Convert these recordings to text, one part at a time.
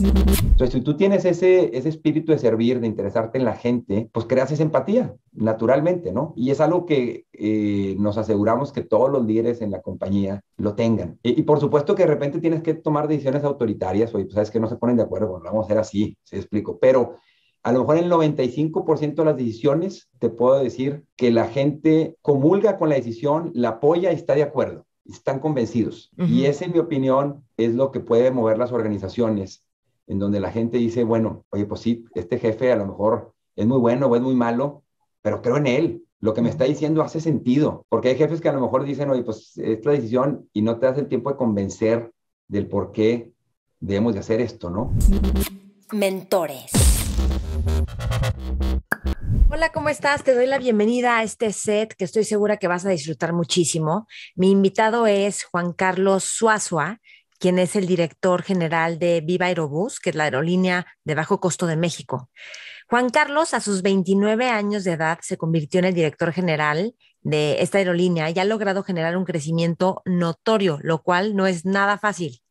Entonces, si tú tienes ese, espíritu de servir, de interesarte en la gente, pues creas esa empatía, naturalmente, ¿no? Y es algo que eh, nos aseguramos que todos los líderes en la compañía lo tengan. Y, por supuesto que de repente tienes que tomar decisiones autoritarias, o pues, sabes que no se ponen de acuerdo, bueno, pues, vamos a hacer así, se explico, pero a lo mejor el 95% de las decisiones, te puedo decir que la gente comulga con la decisión, la apoya y está de acuerdo, están convencidos. Y esa, en mi opinión, es lo que puede mover las organizaciones en donde la gente dice, bueno, oye, pues sí, este jefe a lo mejor es muy bueno o es muy malo, pero creo en él. Lo que me está diciendo hace sentido, porque hay jefes que a lo mejor dicen, oye, pues esta decisión y no te das el tiempo de convencer del por qué debemos de hacer esto, ¿no? Mentores. Hola, ¿cómo estás? Te doy la bienvenida a este set que estoy segura que vas a disfrutar muchísimo. Mi invitado es Juan Carlos Suazua, quien es el director general de Viva Aerobús, que es la aerolínea de bajo costo de México. Juan Carlos, a sus 29 años de edad, se convirtió en el director general de esta aerolínea y ha logrado generar un crecimiento notorio, lo cual no es nada fácil.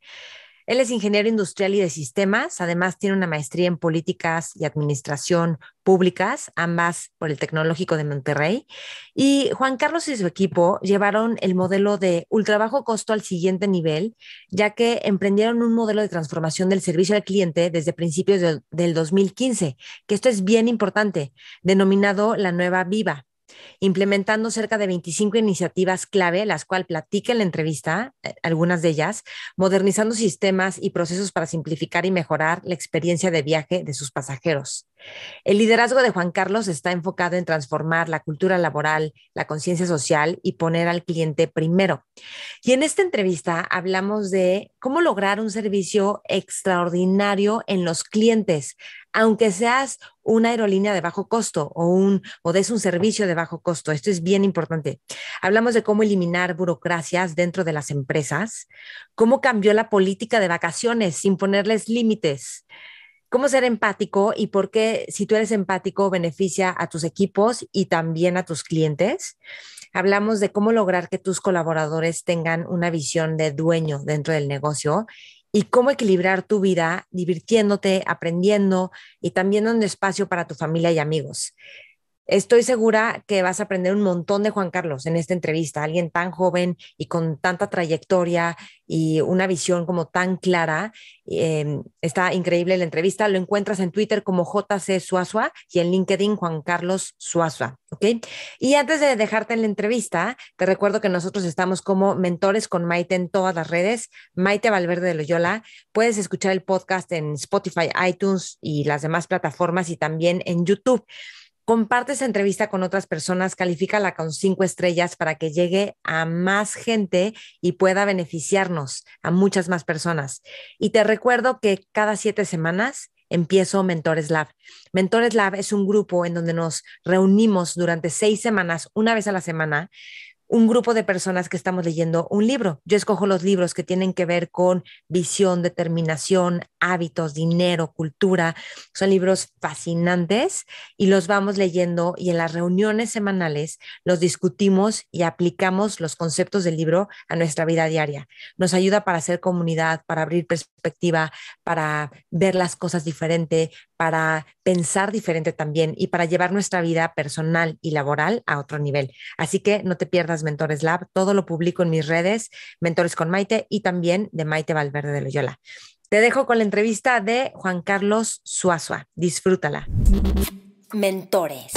Él es ingeniero industrial y de sistemas, además tiene una maestría en políticas y administración públicas, ambas por el Tecnológico de Monterrey. Y Juan Carlos y su equipo llevaron el modelo de ultrabajo costo al siguiente nivel, ya que emprendieron un modelo de transformación del servicio al cliente desde principios del 2015, que esto es bien importante, denominado la nueva Viva implementando cerca de 25 iniciativas clave, las cuales platican en la entrevista, eh, algunas de ellas, modernizando sistemas y procesos para simplificar y mejorar la experiencia de viaje de sus pasajeros. El liderazgo de Juan Carlos está enfocado en transformar la cultura laboral, la conciencia social y poner al cliente primero. Y en esta entrevista hablamos de cómo lograr un servicio extraordinario en los clientes, aunque seas una aerolínea de bajo costo o un des un servicio de bajo costo. Esto es bien importante. Hablamos de cómo eliminar burocracias dentro de las empresas, cómo cambió la política de vacaciones sin ponerles límites cómo ser empático y por qué si tú eres empático beneficia a tus equipos y también a tus clientes. Hablamos de cómo lograr que tus colaboradores tengan una visión de dueño dentro del negocio y cómo equilibrar tu vida divirtiéndote, aprendiendo y también un espacio para tu familia y amigos. Estoy segura que vas a aprender un montón de Juan Carlos en esta entrevista, alguien tan joven y con tanta trayectoria y una visión como tan clara. Em, está increíble la entrevista, lo encuentras en Twitter como JC Suazua y en LinkedIn Juan Carlos Suazua, ¿ok? Y antes de dejarte en la entrevista, te recuerdo que nosotros estamos como mentores con Maite en todas las redes, Maite Valverde de Loyola. Puedes escuchar el podcast en Spotify, iTunes y las demás plataformas y también en YouTube comparte esa entrevista con otras personas, califícala con cinco estrellas para que llegue a más gente y pueda beneficiarnos a muchas más personas. Y te recuerdo que cada siete semanas empiezo Mentores Lab. Mentores Lab es un grupo en donde nos reunimos durante seis semanas, una vez a la semana, un grupo de personas que estamos leyendo un libro. Yo escojo los libros que tienen que ver con visión, determinación, hábitos, dinero, cultura. Son libros fascinantes y los vamos leyendo y en las reuniones semanales los discutimos y aplicamos los conceptos del libro a nuestra vida diaria. Nos ayuda para hacer comunidad, para abrir perspectiva, para ver las cosas diferente, para pensar diferente también y para llevar nuestra vida personal y laboral a otro nivel. Así que no te pierdas Mentores Lab, todo lo publico en mis redes, Mentores con Maite y también de Maite Valverde de Loyola. Te dejo con la entrevista de Juan Carlos Suazua. Disfrútala. Mentores.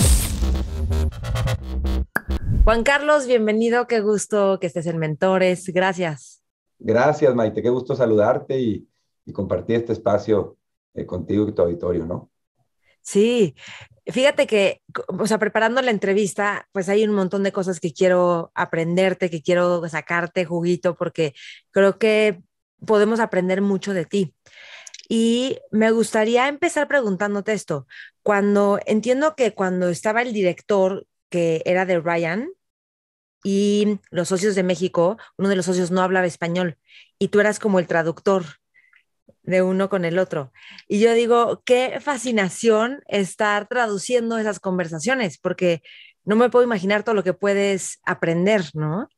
Juan Carlos, bienvenido, qué gusto que estés en Mentores, gracias. Gracias, Maite, qué gusto saludarte y, y compartir este espacio eh, contigo y tu auditorio, ¿no? Sí, fíjate que, o sea, preparando la entrevista, pues hay un montón de cosas que quiero aprenderte, que quiero sacarte juguito, porque creo que podemos aprender mucho de ti. Y me gustaría empezar preguntándote esto. Cuando entiendo que cuando estaba el director, que era de Ryan, y los socios de México, uno de los socios no hablaba español, y tú eras como el traductor de uno con el otro. Y yo digo, qué fascinación estar traduciendo esas conversaciones, porque no me puedo imaginar todo lo que puedes aprender, ¿no?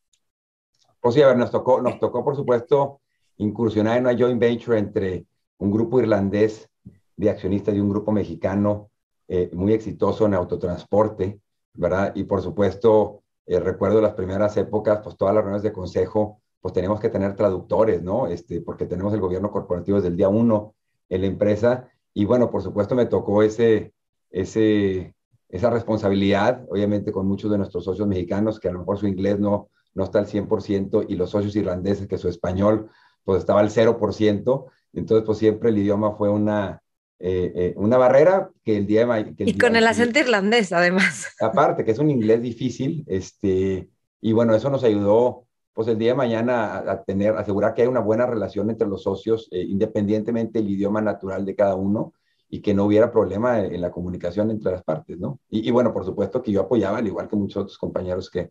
Pues sí, a ver, nos tocó, nos tocó, por supuesto, incursionar en una joint venture entre un grupo irlandés de accionistas y un grupo mexicano eh, muy exitoso en autotransporte, ¿verdad? Y por supuesto, eh, recuerdo las primeras épocas, pues todas las reuniones de consejo pues tenemos que tener traductores, ¿no? Este, porque tenemos el gobierno corporativo desde el día uno en la empresa. Y bueno, por supuesto me tocó ese, ese, esa responsabilidad, obviamente con muchos de nuestros socios mexicanos, que a lo mejor su inglés no, no está al 100%, y los socios irlandeses, que su español pues estaba al 0%. Entonces, pues siempre el idioma fue una, eh, eh, una barrera que el día de Y con el acento irlandés, además. Aparte, que es un inglés difícil, este, y bueno, eso nos ayudó pues el día de mañana a tener, asegurar que hay una buena relación entre los socios, eh, independientemente del idioma natural de cada uno, y que no hubiera problema en, la comunicación entre las partes, ¿no? Y, bueno, por supuesto que yo apoyaba, al igual que muchos otros compañeros que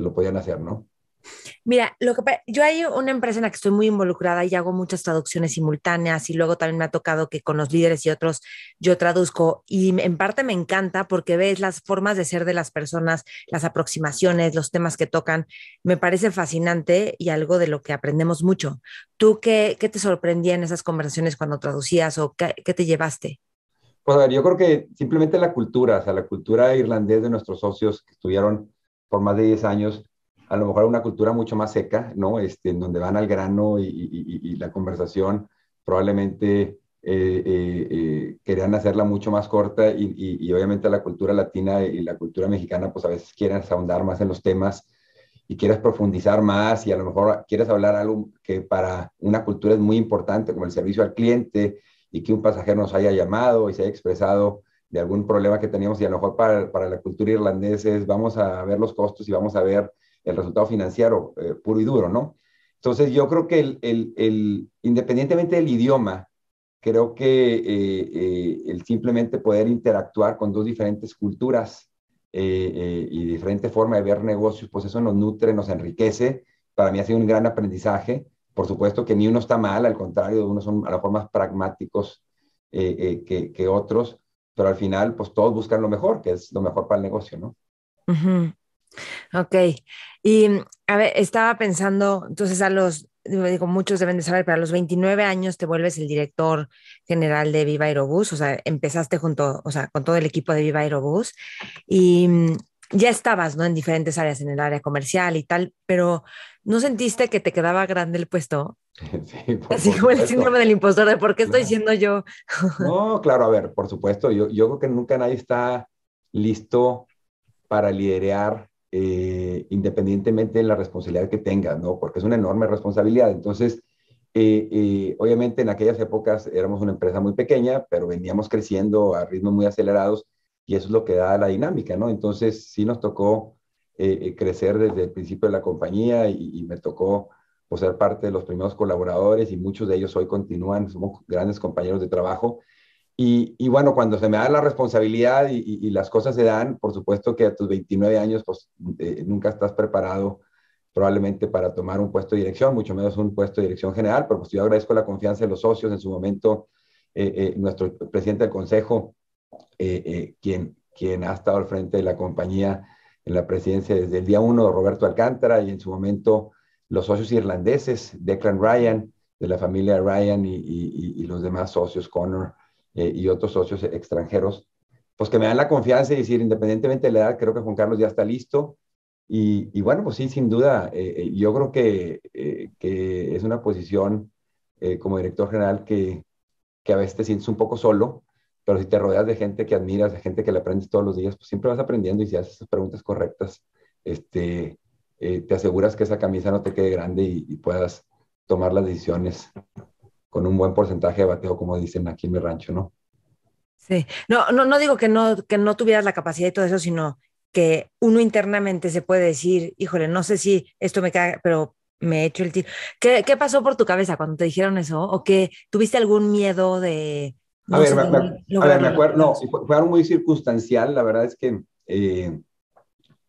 lo podían hacer, ¿no? Mira, lo que yo hay una empresa en la que estoy muy involucrada y hago muchas traducciones simultáneas y luego también me ha tocado que con los líderes y otros yo traduzco y en parte me encanta porque ves las formas de ser de las personas, las aproximaciones, los temas que tocan, me parece fascinante y algo de lo que aprendemos mucho. ¿Tú qué, te sorprendía en esas conversaciones cuando traducías o qué, qué te llevaste? Pues a ver, yo creo que simplemente la cultura, o sea, la cultura irlandesa de nuestros socios que estuvieron por más de 10 años, a lo mejor una cultura mucho más seca, ¿no? Este, en donde van al grano y, la conversación probablemente eh, eh, eh, querían hacerla mucho más corta y, obviamente la cultura latina y la cultura mexicana pues a veces quieres ahondar más en los temas y quieres profundizar más y a lo mejor quieres hablar algo que para una cultura es muy importante como el servicio al cliente y que un pasajero nos haya llamado y se haya expresado de algún problema que teníamos y a lo mejor para, para la cultura irlandesa vamos a ver los costos y vamos a ver el resultado financiero eh, puro y duro, ¿no? Entonces yo creo que el, independientemente del idioma, creo que eh, eh, el simplemente poder interactuar con dos diferentes culturas y diferente forma de ver negocios, pues eso nos nutre, nos enriquece. Para mí ha sido un gran aprendizaje. Por supuesto que ni uno está mal, al contrario, unos son a lo mejor más pragmáticos que, otros, pero al final, pues todos buscan lo mejor, que es lo mejor para el negocio, ¿no? Ajá. Ok, y mm, a ver, estaba pensando, entonces a los, digo, muchos deben de saber, pero a los 29 años te vuelves el director general de Viva Aerobús, o sea, empezaste junto, o sea, con todo el equipo de Viva Aerobús y mm, ya estabas, ¿no? En diferentes áreas, en el área comercial y tal, pero ¿no sentiste que te quedaba grande el puesto? Así como el síndrome del impostor de por qué estoy siendo yo. No, claro, a ver, por supuesto, yo, yo creo que nunca nadie está listo para liderar eh, independientemente de la responsabilidad que tenga, ¿no? Porque es una enorme responsabilidad. Entonces, eh, eh, obviamente en aquellas épocas éramos una empresa muy pequeña, pero veníamos creciendo a ritmos muy acelerados y eso es lo que da la dinámica, ¿no? Entonces, sí nos tocó crecer desde el principio de la compañía y, me tocó pues, ser parte de los primeros colaboradores y muchos de ellos hoy continúan, somos grandes compañeros de trabajo y, bueno, cuando se me da la responsabilidad y, las cosas se dan, por supuesto que a tus 29 años pues, eh, nunca estás preparado probablemente para tomar un puesto de dirección, mucho menos un puesto de dirección general, pero pues yo agradezco la confianza de los socios en su momento, eh, eh, nuestro presidente del consejo, quien, quien ha estado al frente de la compañía en la presidencia desde el día uno, Roberto Alcántara, y en su momento los socios irlandeses, Declan Ryan, de la familia Ryan y los demás socios, Connor eh, y otros socios extranjeros, pues que me dan la confianza y decir, independientemente de la edad, creo que Juan Carlos ya está listo. Y, bueno, pues sí, sin duda, eh, eh, yo creo que, es una posición como director general que, a veces te sientes un poco solo, pero si te rodeas de gente que admiras, de gente que le aprendes todos los días, pues siempre vas aprendiendo y si haces esas preguntas correctas, este, te aseguras que esa camisa no te quede grande y puedas tomar las decisiones con un buen porcentaje de bateo, como dicen aquí en mi rancho, ¿no? Sí, no, no, no digo que no, que no tuvieras la capacidad y todo eso, sino que uno internamente se puede decir, híjole, no sé si esto me cae, pero me he hecho el tiro. ¿Qué, pasó por tu cabeza cuando te dijeron eso? ¿O que tuviste algún miedo de... a, ver, me, acuerdo, no, fue, algo muy circunstancial, la verdad es que eh,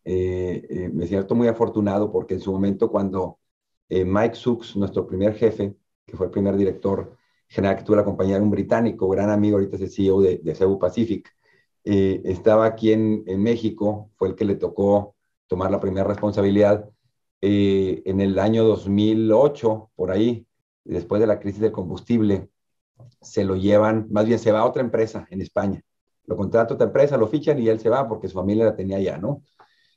eh, eh, me siento muy afortunado porque en su momento cuando Mike Sux, nuestro primer jefe, que fue el primer director general que tuvo la compañía, un británico, gran amigo, ahorita es el CEO de, Cebu Pacific. Eh, estaba aquí en, México, fue el que le tocó tomar la primera responsabilidad eh, en el año 2008, por ahí, después de la crisis del combustible, se lo llevan, más bien se va a otra empresa en España. Lo contrata otra empresa, lo fichan y él se va porque su familia la tenía ya, ¿no?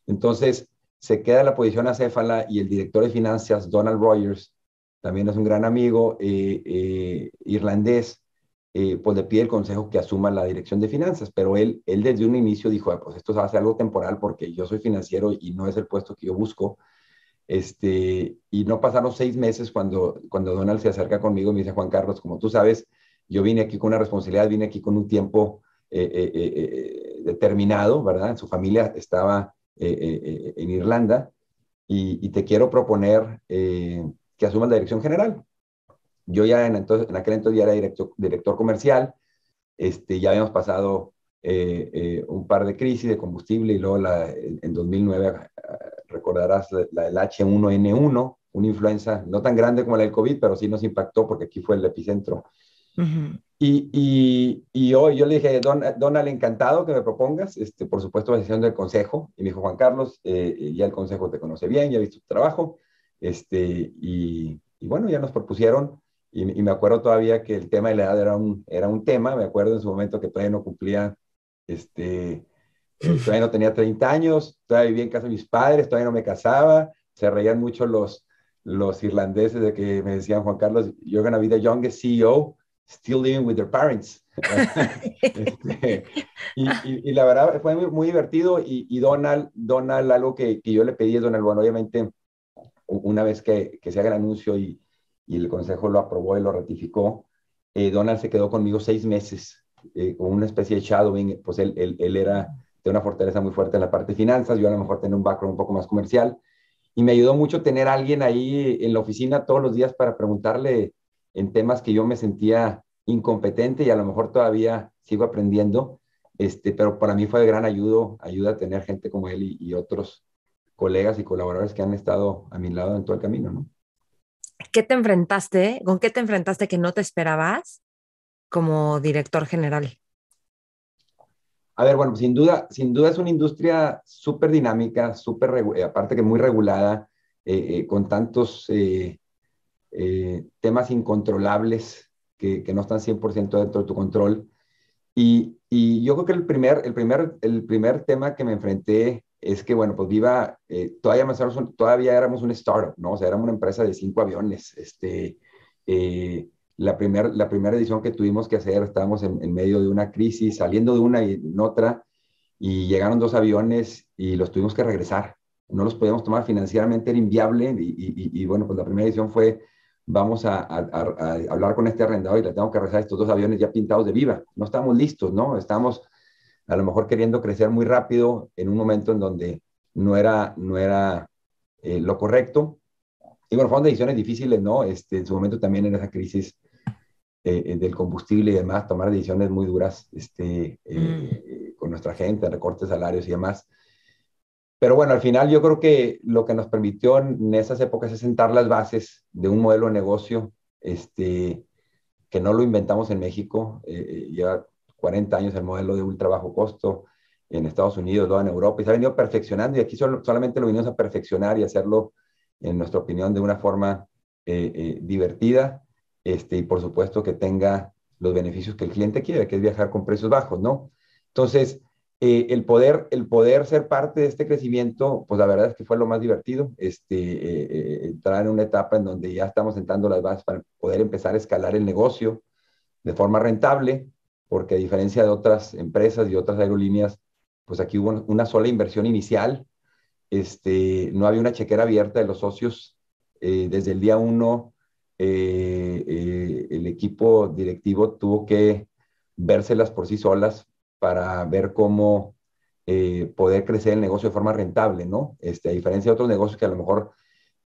Entonces, se queda la posición acéfala y el director de finanzas, Donald Rogers, también es un gran amigo eh, eh, irlandés, eh, pues le pide el consejo que asuma la dirección de finanzas, pero él, él desde un inicio dijo, ah, pues esto se hace algo temporal porque yo soy financiero y no es el puesto que yo busco. Este, y no pasaron seis meses cuando, cuando Donald se acerca conmigo y me dice, Juan Carlos, como tú sabes, yo vine aquí con una responsabilidad, vine aquí con un tiempo eh, determinado, ¿verdad? Su familia estaba en Irlanda y, te quiero proponer que asuman la dirección general. Yo ya en, entonces, en aquel entonces ya era director, director comercial, este, ya habíamos pasado eh, eh, un par de crisis de combustible y luego en 2009 ah, recordarás la, el H1N1, una influenza no tan grande como la del COVID, pero sí nos impactó porque aquí fue el epicentro. y, hoy yo le dije, Don, Donald, encantado que me propongas, este, por supuesto, la decisión del consejo. Y me dijo, Juan Carlos, eh, ya el consejo te conoce bien, ya ha visto tu trabajo. Este, y, bueno, ya nos propusieron y, me acuerdo todavía que el tema de la edad era un, era un tema, me acuerdo en su momento que todavía no cumplía, este, eh, todavía no tenía 30 años, todavía vivía en casa de mis padres, todavía no me casaba, se reían mucho los, los irlandeses de que me decían, Juan Carlos, you're going to be the youngest CEO still living with your parents. Este, y, la verdad fue muy, divertido y, Donald, Donald, algo que, que, yo le pedí es Donald, bueno, obviamente una vez que, se haga el anuncio y, el Consejo lo aprobó y lo ratificó, eh, Donald se quedó conmigo seis meses, eh, con una especie de shadowing, pues él, él, era de una fortaleza muy fuerte en la parte de finanzas, yo a lo mejor tenía un background un poco más comercial, y me ayudó mucho tener alguien ahí en la oficina todos los días para preguntarle en temas que yo me sentía incompetente y a lo mejor todavía sigo aprendiendo, este, pero para mí fue de gran ayuda, ayuda tener gente como él y otros colegas y colaboradores que han estado a mi lado en todo el camino, ¿no? ¿Qué te enfrentaste? ¿Con qué te enfrentaste que no te esperabas como director general? A ver, bueno, sin duda, sin duda es una industria súper dinámica, súper, eh, aparte que muy regulada, eh, eh, con tantos temas incontrolables que, no están 100% dentro de tu control. Y, y, yo creo que el primer, el, primer, el primer tema que me enfrenté es que, bueno, pues Viva, eh, todavía, todavía éramos un startup, ¿no? O sea, éramos una empresa de cinco aviones. Este, eh, la, la primera edición que tuvimos que hacer, estábamos en, medio de una crisis, saliendo de una y en otra, y llegaron dos aviones y los tuvimos que regresar. No los podíamos tomar financieramente, era inviable, y, bueno, pues la primera edición fue, vamos a, hablar con este arrendador y le tengo que regresar estos dos aviones ya pintados de Viva. No estamos listos, ¿no? Estamos a lo mejor queriendo crecer muy rápido en un momento en donde no era, no era eh, lo correcto. Y bueno, fueron decisiones difíciles, ¿no? Este, en su momento también en esa crisis eh, eh, del combustible y demás, tomar decisiones muy duras este, mm. con nuestra gente, recortes salarios y demás. Pero bueno, al final yo creo que lo que nos permitió en esas épocas es sentar las bases de un modelo de negocio este, que no lo inventamos en México, ya 40 años el modelo de ultra bajo costo en Estados Unidos, luego en Europa, y se ha venido perfeccionando y aquí solamente lo vinimos a perfeccionar y hacerlo, en nuestra opinión, de una forma eh, eh, divertida este, y por supuesto que tenga los beneficios que el cliente quiere, que es viajar con precios bajos, ¿no? Entonces, eh, el, poder, el poder ser parte de este crecimiento, pues la verdad es que fue lo más divertido, este, entrar en una etapa en donde ya estamos sentando las bases para poder empezar a escalar el negocio de forma rentable, porque a diferencia de otras empresas y otras aerolíneas, pues aquí hubo una sola inversión inicial, este, no había una chequera abierta de los socios. Eh, desde el día uno, eh, eh, el equipo directivo tuvo que vérselas por sí solas para ver cómo poder crecer el negocio de forma rentable, ¿no? Este, a diferencia de otros negocios que a lo mejor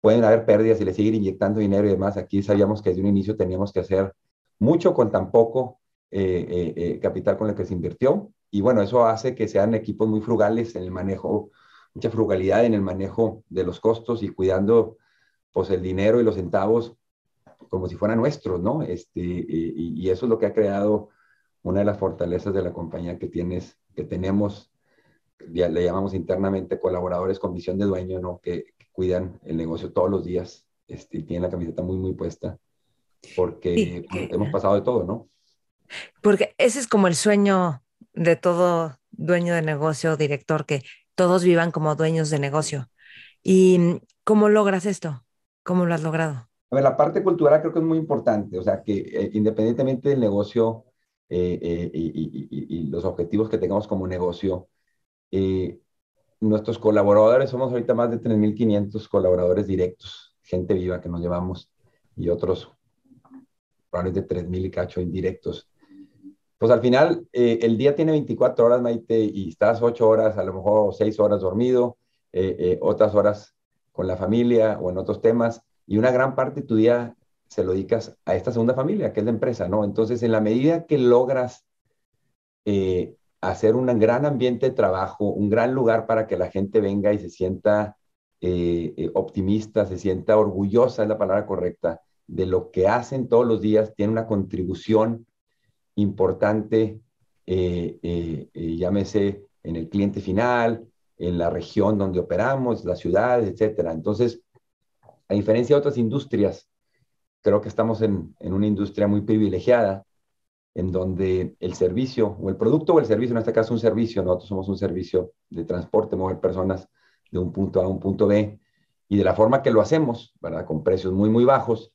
pueden haber pérdidas y le siguen inyectando dinero y demás, aquí sabíamos que desde un inicio teníamos que hacer mucho con tan poco eh, eh, eh, capital con el que se invirtió. Y bueno, eso hace que sean equipos muy frugales en el manejo, mucha frugalidad en el manejo de los costos y cuidando pues el dinero y los centavos como si fueran nuestros, ¿no? Este, y, eso es lo que ha creado una de las fortalezas de la compañía que tienes, que tenemos, ya le llamamos internamente colaboradores con visión de dueño, ¿no? Que, cuidan el negocio todos los días este, tiene tienen la camiseta muy, muy puesta, porque hemos pasado de todo, ¿no? Porque ese es como el sueño de todo dueño de negocio, director, que todos vivan como dueños de negocio. ¿Y mm, cómo logras esto? ¿Cómo lo has logrado? A ver, la parte cultural creo que es muy importante, o sea, que eh, independientemente del negocio eh, eh, y, y, los objetivos que tengamos como negocio, nuestros colaboradores, somos ahorita más de 3.500 colaboradores directos, gente viva que nos llevamos y otros probablemente 3.000 y cacho indirectos pues al final eh, el día tiene 24 horas, Maite, y estás 8 horas, a lo mejor 6 horas dormido, eh, eh, otras horas con la familia o en otros temas, y una gran parte de tu día se lo dedicas a esta segunda familia, que es la empresa, ¿no? Entonces, en la medida que logras hacer un gran ambiente de trabajo, un gran lugar para que la gente venga y se sienta optimista, se sienta orgullosa, es la palabra correcta, de lo que hacen todos los días, tiene una contribución importante, eh, eh, eh, llámese en el cliente final, en la región donde operamos, las ciudades, etcétera. Entonces, a diferencia de otras industrias, creo que estamos en, en, una industria muy privilegiada, en donde el servicio, o el producto o el servicio, en este caso un servicio, nosotros somos un servicio de transporte, mover personas de un punto A a un punto B, y de la forma que lo hacemos, ¿verdad? Con precios muy, muy bajos,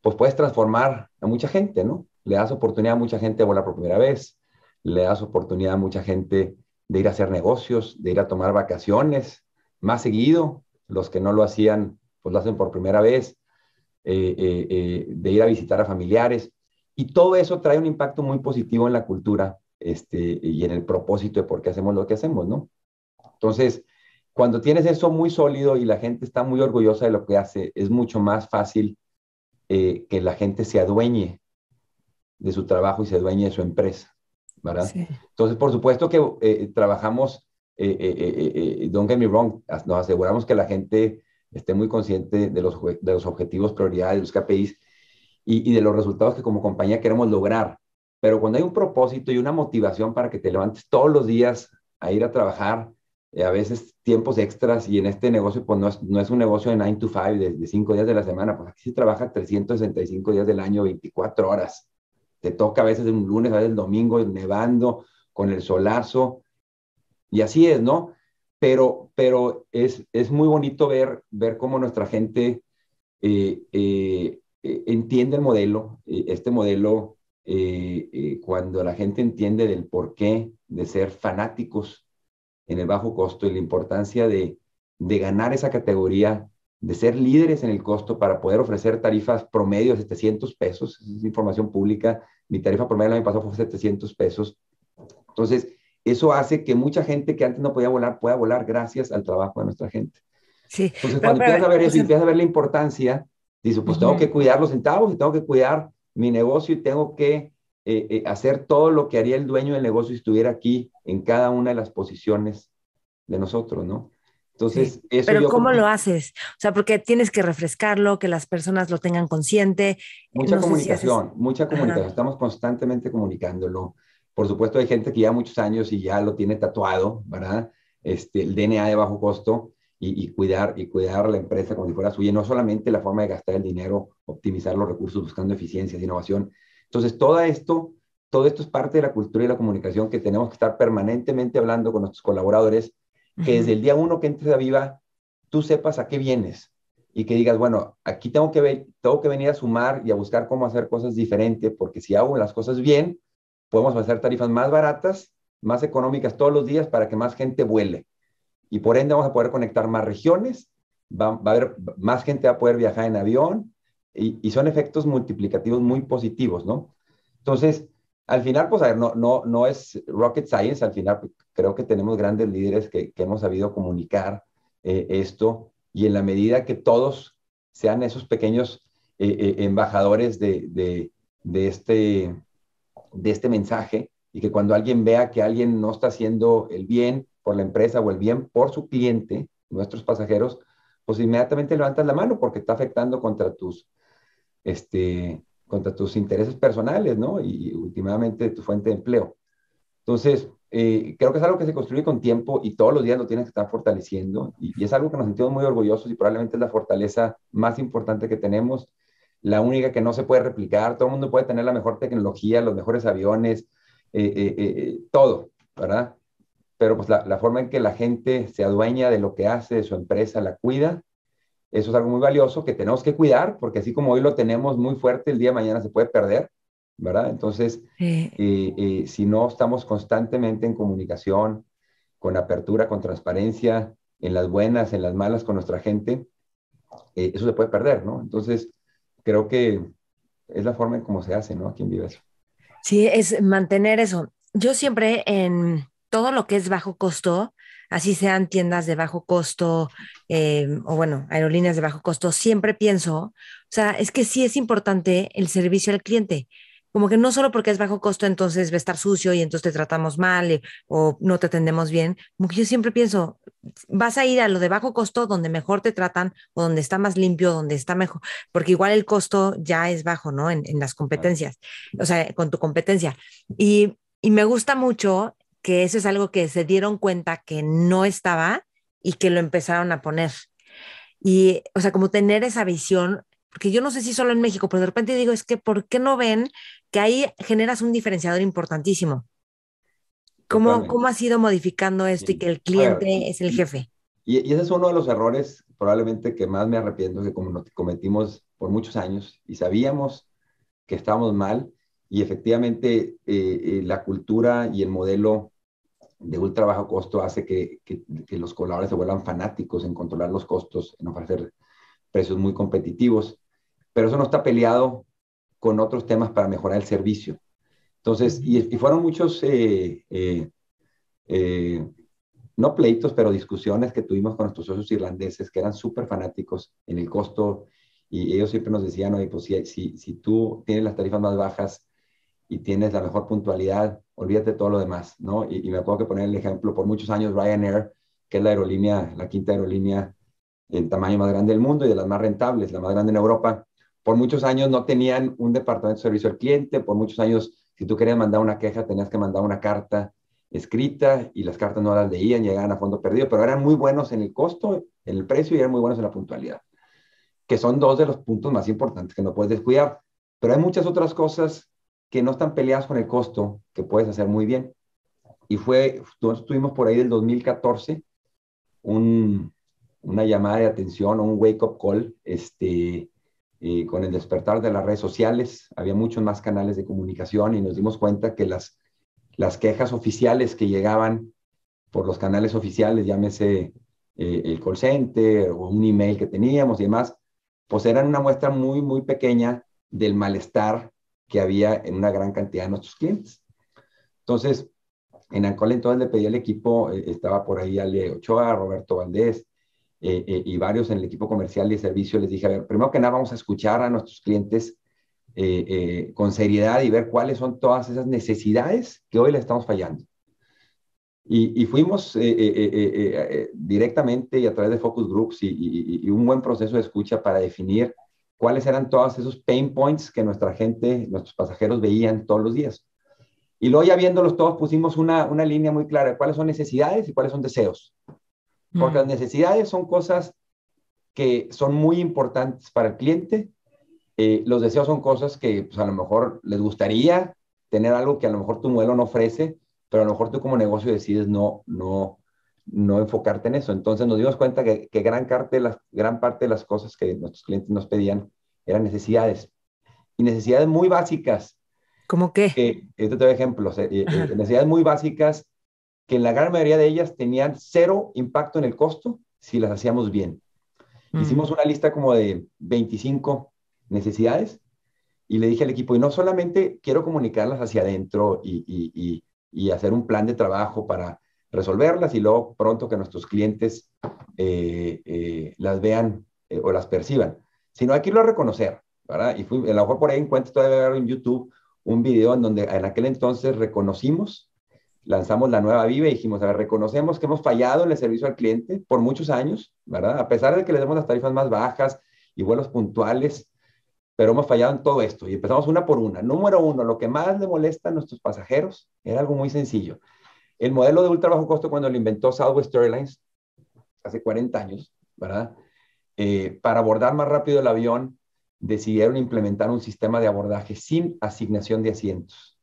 pues puedes transformar a mucha gente, ¿no? le das oportunidad a mucha gente de volar por primera vez, le das oportunidad a mucha gente de ir a hacer negocios, de ir a tomar vacaciones más seguido, los que no lo hacían, pues lo hacen por primera vez, eh, eh, eh, de ir a visitar a familiares. Y todo eso trae un impacto muy positivo en la cultura este, y en el propósito de por qué hacemos lo que hacemos, ¿no? Entonces, cuando tienes eso muy sólido y la gente está muy orgullosa de lo que hace, es mucho más fácil que la gente se adueñe de su trabajo y se dueña de su empresa, ¿verdad? Entonces, por supuesto que eh, trabajamos, eh, eh, eh, don't get me wrong, nos aseguramos que la gente esté muy consciente de los, de los objetivos, prioridades, los KPIs y, de los resultados que como compañía queremos lograr. Pero cuando hay un propósito y una motivación para que te levantes todos los días a ir a trabajar, a veces tiempos extras y en este negocio pues no es, no es un negocio de 9 to 5, de 5 días de la semana, pues aquí se trabaja 365 días del año, 24 horas te toca a veces un lunes, a veces el domingo, nevando, con el solazo, y así es, ¿no? Pero, pero es, es muy bonito ver, ver cómo nuestra gente eh, eh, eh, entiende el modelo, este modelo, cuando la gente entiende del porqué de ser fanáticos en el bajo costo y la importancia de, de ganar esa categoría de ser líderes en el costo para poder ofrecer tarifas promedio de 700 pesos. Es información pública. Mi tarifa promedio el año pasado fue 700 pesos. Entonces, eso hace que mucha gente que antes no podía volar pueda volar gracias al trabajo de nuestra gente. Entonces, cuando empiezas, a ver eso, y empiezas a ver la importancia, dices, pues tengo que cuidar los centavos y tengo que cuidar mi negocio y tengo que eh, eh, hacer todo lo que haría el dueño del negocio si estuviera aquí en cada una de las posiciones de nosotros, ¿no? Entonces, Pero ¿cómo lo haces? O sea, porque tienes que refrescarlo, que las personas lo tengan consciente. Eh, mucha comunicación, mucha comunicación. Estamos constantemente comunicándolo. Por supuesto, hay gente que ya muchos años y ya lo tiene tatuado, ¿verdad? Este, el DNA de bajo costo y, cuidar, y cuidar la empresa como si fuera suya. No solamente la forma de gastar el dinero, optimizar los recursos buscando eficiencias, innovación. Entonces, todo esto, todo esto es parte de la cultura y la comunicación que tenemos que estar permanentemente hablando con nuestros colaboradores que desde el día uno que entres a Viva, tú sepas a qué vienes y que digas, bueno, aquí tengo que, tengo que venir a sumar y a buscar cómo hacer cosas diferentes, porque si hago las cosas bien, podemos hacer tarifas más baratas, más económicas todos los días para que más gente vuele. Y por ende vamos a poder conectar más regiones, va, a haber más gente va a poder viajar en avión y, y son efectos multiplicativos muy positivos, ¿no? Entonces, al final, pues a ver, no, no, no es rocket science, al final pues, creo que tenemos grandes líderes que, hemos sabido comunicar eh, esto y en la medida que todos sean esos pequeños eh, eh, embajadores de, este, de este mensaje y que cuando alguien vea que alguien no está haciendo el bien por la empresa o el bien por su cliente, nuestros pasajeros, pues inmediatamente levantas la mano porque está afectando contra tus, este, contra tus intereses personales, ¿no? Y últimamente tu fuente de empleo. Entonces, eh, creo que es algo que se construye con tiempo y todos los días lo tienes que estar fortaleciendo y, es algo que nos sentimos muy orgullosos y probablemente es la fortaleza más importante que tenemos, la única que no se puede replicar, todo el mundo puede tener la mejor tecnología, los mejores aviones, eh, eh, todo, ¿verdad? Pero pues la forma en que la gente se adueña de lo que hace, de su empresa, la cuida, eso es algo muy valioso que tenemos que cuidar, porque así como hoy lo tenemos muy fuerte, el día de mañana se puede perder, ¿verdad? Entonces, si no estamos constantemente en comunicación, con apertura, con transparencia, en las buenas, en las malas con nuestra gente, eh, eso se puede perder, ¿no? Entonces, creo que es la forma en cómo se hace, ¿no? Aquí en eso. Sí, es mantener eso. Yo siempre en todo lo que es bajo costo, así sean tiendas de bajo costo eh, o bueno, aerolíneas de bajo costo, siempre pienso, o sea, es que sí es importante el servicio al cliente. Como que no solo porque es bajo costo, entonces va a estar sucio y entonces te tratamos mal eh, o no te atendemos bien. Como yo siempre pienso, vas a ir a lo de bajo costo donde mejor te tratan o donde está más limpio, donde está mejor, porque igual el costo ya es bajo, ¿no? En, las competencias, o sea, con tu competencia. Y y me gusta mucho que eso es algo que se dieron cuenta que no estaba y que lo empezaron a poner. Y, o sea, como tener esa visión, porque yo no sé si solo en México, pero de repente digo, es que, ¿por qué no ven que ahí generas un diferenciador importantísimo? ¿Cómo, ¿cómo has ido modificando esto y que el cliente es el jefe? Y, ese es uno de los errores probablemente que más me arrepiento, que como nos cometimos por muchos años y sabíamos que estábamos mal y efectivamente eh, eh, la cultura y el modelo de un trabajo costo hace que, los colaboradores se vuelvan fanáticos en controlar los costos, en ofrecer precios muy competitivos, pero eso no está peleado con otros temas para mejorar el servicio. Entonces, y, fueron muchos, eh, eh, eh, no pleitos, pero discusiones que tuvimos con nuestros socios irlandeses que eran súper fanáticos en el costo y ellos siempre nos decían, oye, pues si, si, si tú tienes las tarifas más bajas y tienes la mejor puntualidad, olvídate todo lo demás, ¿no? Y, me acuerdo que poner el ejemplo, por muchos años Ryanair, que es la aerolínea, la quinta aerolínea en tamaño más grande del mundo y de las más rentables, la más grande en Europa, por muchos años no tenían un departamento de servicio al cliente, por muchos años si tú querías mandar una queja tenías que mandar una carta escrita y las cartas no las leían, llegaban a fondo perdido, pero eran muy buenos en el costo, en el precio y eran muy buenos en la puntualidad, que son dos de los puntos más importantes que no puedes descuidar. Pero hay muchas otras cosas que no están peleadas con el costo, que puedes hacer muy bien. Y fue, estuvimos por ahí del 2014, una llamada de atención o un wake-up call, este, eh, con el despertar de las redes sociales, había muchos más canales de comunicación y nos dimos cuenta que las, las quejas oficiales que llegaban por los canales oficiales, llámese eh, el call center o un email que teníamos y demás, pues eran una muestra muy, muy pequeña del malestar que había en una gran cantidad de nuestros clientes. Entonces, en Ancol entonces le pedí al equipo, eh, estaba por ahí Ale Ochoa, Roberto Valdés eh, eh, y varios en el equipo comercial y de servicio, les dije, a ver, primero que nada vamos a escuchar a nuestros clientes con seriedad y ver cuáles son todas esas necesidades que hoy le estamos fallando. Y, fuimos directamente y a través de focus groups y, y un buen proceso de escucha para definir cuáles eran todos esos pain points que nuestra gente, nuestros pasajeros veían todos los días. Y luego ya viéndolos todos pusimos una, una línea muy clara de cuáles son necesidades y cuáles son deseos. Porque las mm. necesidades son cosas que son muy importantes para el cliente. Eh, los deseos son cosas que pues, a lo mejor les gustaría tener algo que a lo mejor tu modelo no ofrece, pero a lo mejor tú como negocio decides no, no, no enfocarte en eso. Entonces nos dimos cuenta que, gran, parte de las, cosas que nuestros clientes nos pedían eran necesidades y necesidades muy básicas. ¿Cómo qué? Yo eh, te doy ejemplos. Eh, eh, necesidades muy básicas que en la gran mayoría de ellas tenían cero impacto en el costo si las hacíamos bien. Mm. Hicimos una lista como de 25 necesidades y le dije al equipo, y no solamente quiero comunicarlas hacia adentro y hacer un plan de trabajo para resolverlas y luego pronto que nuestros clientes eh, eh, las vean eh, o las perciban, sino hay que irlo a reconocer, ¿verdad? Y a lo mejor por ahí encuentro todavía en YouTube un video en donde en aquel entonces reconocimos, lanzamos la nueva Vive y dijimos, a reconocemos que hemos fallado en el servicio al cliente por muchos años, ¿verdad? A pesar de que le demos las tarifas más bajas y vuelos puntuales, pero hemos fallado en todo esto y empezamos una por una. Número uno, lo que más le molesta a nuestros pasajeros era algo muy sencillo el modelo de ultra bajo costo cuando lo inventó Southwest Airlines hace 40 años, ¿verdad? Eh, para abordar más rápido el avión, decidieron implementar un sistema de abordaje sin asignación de asientos.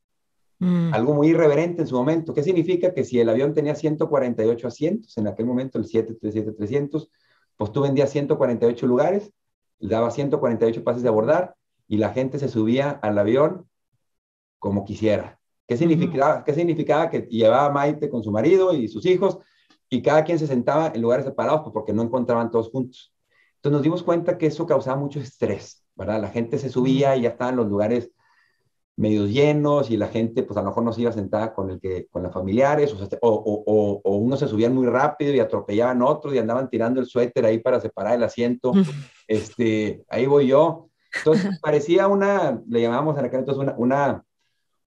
Mm. Algo muy irreverente en su momento. ¿Qué significa? Que si el avión tenía 148 asientos, en aquel momento el 737-300, pues tú vendías 148 lugares, daba 148 pases de abordar y la gente se subía al avión como quisiera. ¿Qué significaba, significaba que llevaba a Maite con su marido y sus hijos y cada quien se sentaba en lugares separados pues, porque no encontraban todos juntos? Entonces nos dimos cuenta que eso causaba mucho estrés, ¿verdad? La gente se subía y ya estaban los lugares medios llenos y la gente pues a lo mejor no se iba sentada con, el que, con las familiares o, o, unos se subían muy rápido y atropellaban a otros y andaban tirando el suéter ahí para separar el asiento. este, ahí voy yo. Entonces parecía una, le llamábamos en entonces una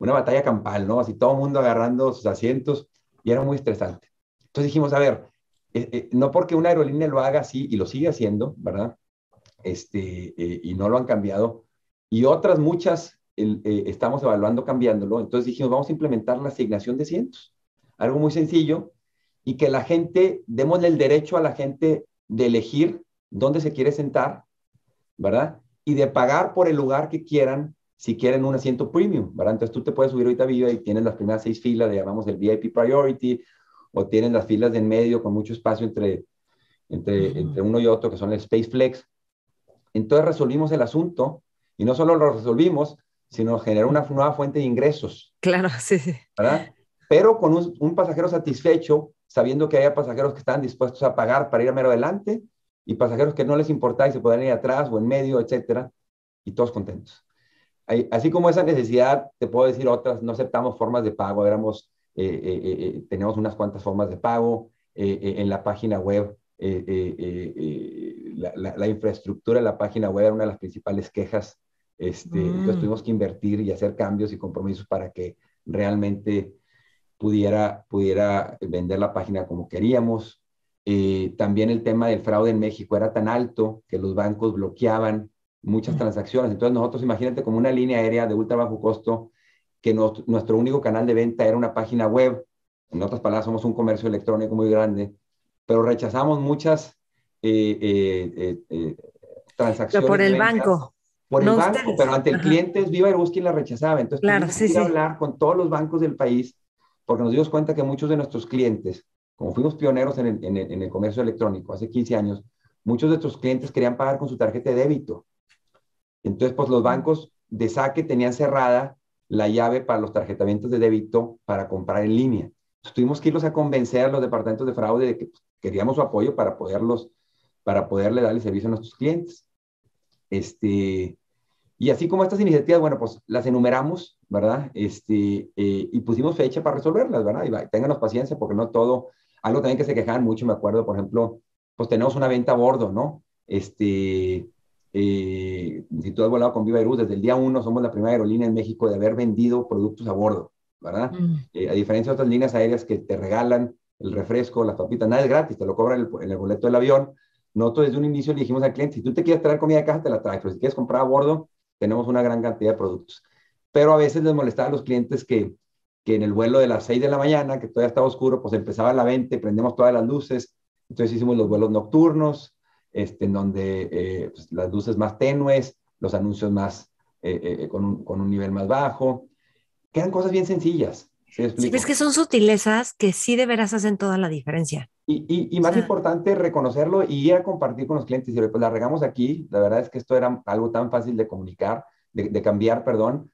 una batalla campal, ¿no? Así todo el mundo agarrando sus asientos y era muy estresante. Entonces dijimos, a ver, eh, eh, no porque una aerolínea lo haga así y lo sigue haciendo, ¿verdad? Este, eh, y no lo han cambiado, y otras muchas estamos evaluando cambiándolo, entonces dijimos, vamos a implementar la asignación de asientos. algo muy sencillo, y que la gente, demos el derecho a la gente de elegir dónde se quiere sentar, ¿verdad? Y de pagar por el lugar que quieran si quieren un asiento premium, ¿verdad? Entonces tú te puedes subir ahorita viva y tienes las primeras seis filas, le llamamos el VIP Priority, o tienes las filas de en medio con mucho espacio entre, entre, uno y otro, que son el Space Flex. Entonces resolvimos el asunto y no solo lo resolvimos, sino generó una nueva fuente de ingresos. Claro, sí, sí. ¿verdad? Pero con un, pasajero satisfecho, sabiendo que había pasajeros que estaban dispuestos a pagar para ir a mero adelante y pasajeros que no les importa y se pueden ir atrás o en medio, etcétera, y todos contentos así como esa necesidad, te puedo decir otras, no aceptamos formas de pago, éramos, eh, eh, eh, tenemos unas cuantas formas de pago en la página web. La, infraestructura de la página web era una de las principales quejas. Este, entonces mm. tuvimos que invertir y hacer cambios y compromisos para que realmente pudiera, pudiera vender la página como queríamos. también el tema del fraude en México era tan alto que los bancos bloqueaban muchas transacciones. Entonces nosotros imagínate como una línea aérea de ultra bajo costo que nuestro único canal de venta era una página web. En otras palabras, somos un comercio electrónico muy grande, pero rechazamos muchas eh, eh, eh, transacciones. por el banco. Por el banco, pero ante el cliente es Viva y quien la rechazaba. Entonces, claro, sí, hablar con todos los bancos del país porque nos dimos cuenta que muchos de nuestros clientes, como fuimos pioneros en el comercio electrónico hace 15 años, muchos de nuestros clientes querían pagar con su tarjeta de débito entonces, pues los bancos de saque tenían cerrada la llave para los tarjetamientos de débito para comprar en línea. tuvimos que irlos a convencer a los departamentos de fraude de que pues, queríamos su apoyo para poderlos, para poderle dar el servicio a nuestros clientes. Este, y así como estas iniciativas, bueno, pues las enumeramos, ¿verdad? Este, eh, y pusimos fecha para resolverlas, ¿verdad? Y va, ténganos paciencia porque no todo, algo también que se quejaban mucho, me acuerdo, por ejemplo, pues tenemos una venta a bordo, ¿no? Este, y eh, si tú has volado con Viva desde el día uno somos la primera aerolínea en México de haber vendido productos a bordo, ¿verdad? Mm. Eh, a diferencia de otras líneas aéreas que te regalan el refresco, las papitas, nada es gratis, te lo cobran en el, boleto del avión. Nosotros desde un inicio le dijimos al cliente, si tú te quieres traer comida de casa, te la traes, pero si quieres comprar a bordo, tenemos una gran cantidad de productos. Pero a veces les molestaba a los clientes que, que en el vuelo de las 6 de la mañana, que todavía estaba oscuro, pues empezaba la venta, prendemos todas las luces, entonces hicimos los vuelos nocturnos, este, en donde eh, pues, las luces más tenues, los anuncios más, eh, eh, con, un, nivel más bajo, Quedan cosas bien sencillas. es que son sutilezas que sí de veras hacen toda la diferencia. Y, más importante, reconocerlo y ir a compartir con los clientes. Y pues la regamos aquí, la verdad es que esto era algo tan fácil de comunicar, de, cambiar, perdón.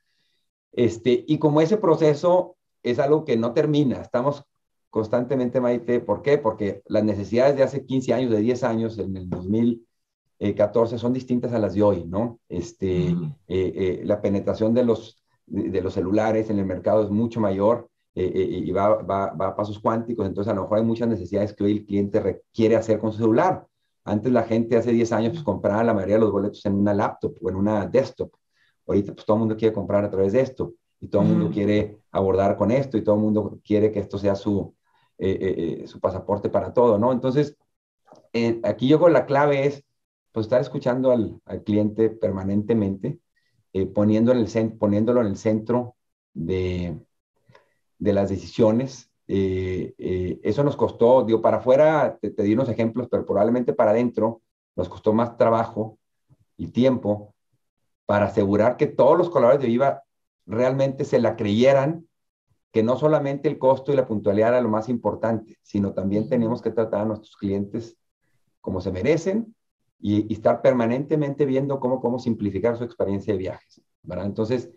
Este, y como ese proceso es algo que no termina, estamos constantemente, Maite. ¿Por qué? Porque las necesidades de hace 15 años, de 10 años, en el 2014, eh, son distintas a las de hoy, ¿no? Este, eh, eh, la penetración de los, de, los celulares en el mercado es mucho mayor y va, va, va, a pasos cuánticos. Entonces, a lo mejor hay muchas necesidades que hoy el cliente requiere hacer con su celular. Antes la gente hace 10 años pues, compraba la mayoría de los boletos en una laptop o en una desktop. Ahorita pues todo el mundo quiere comprar a través de esto y todo el mundo quiere abordar con esto y todo el mundo quiere que esto sea su, eh, eh, eh, su pasaporte para todo, ¿no? Entonces, aquí yo con la clave es, pues, estar escuchando al, cliente permanentemente, poniéndolo en el centro de, de las decisiones. eso nos costó, digo, para afuera te, di unos ejemplos, pero probablemente para adentro nos costó más trabajo y tiempo para asegurar que todos los colaboradores de Viva realmente se la creyeran que no solamente el costo y la puntualidad era lo más importante, sino también tenemos que tratar a nuestros clientes como se merecen y, estar permanentemente viendo cómo cómo simplificar su experiencia de viajes. Entonces,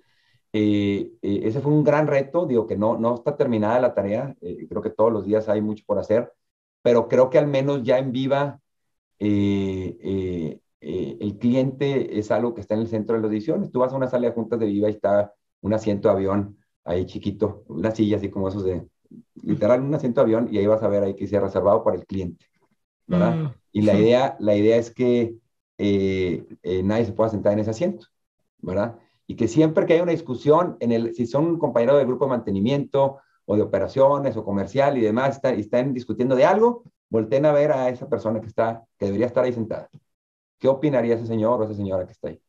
eh, eh, ese fue un gran reto, digo que no, no está terminada la tarea, eh, creo que todos los días hay mucho por hacer, pero creo que al menos ya en viva el cliente es algo que está en el centro de las decisiones. Tú vas a una sala de juntas de viva y está un asiento de avión ahí chiquito, una silla así como esos de, literal, un asiento de avión y ahí vas a ver ahí que sea reservado para el cliente, ¿verdad? Mm. Y la idea, la idea es que eh, eh, nadie se pueda sentar en ese asiento, ¿verdad? Y que siempre que haya una discusión, en el, si son un compañero del grupo de mantenimiento o de operaciones o comercial y demás, y están discutiendo de algo, volteen a ver a esa persona que está, que debería estar ahí sentada. ¿Qué opinaría ese señor o esa señora que está ahí?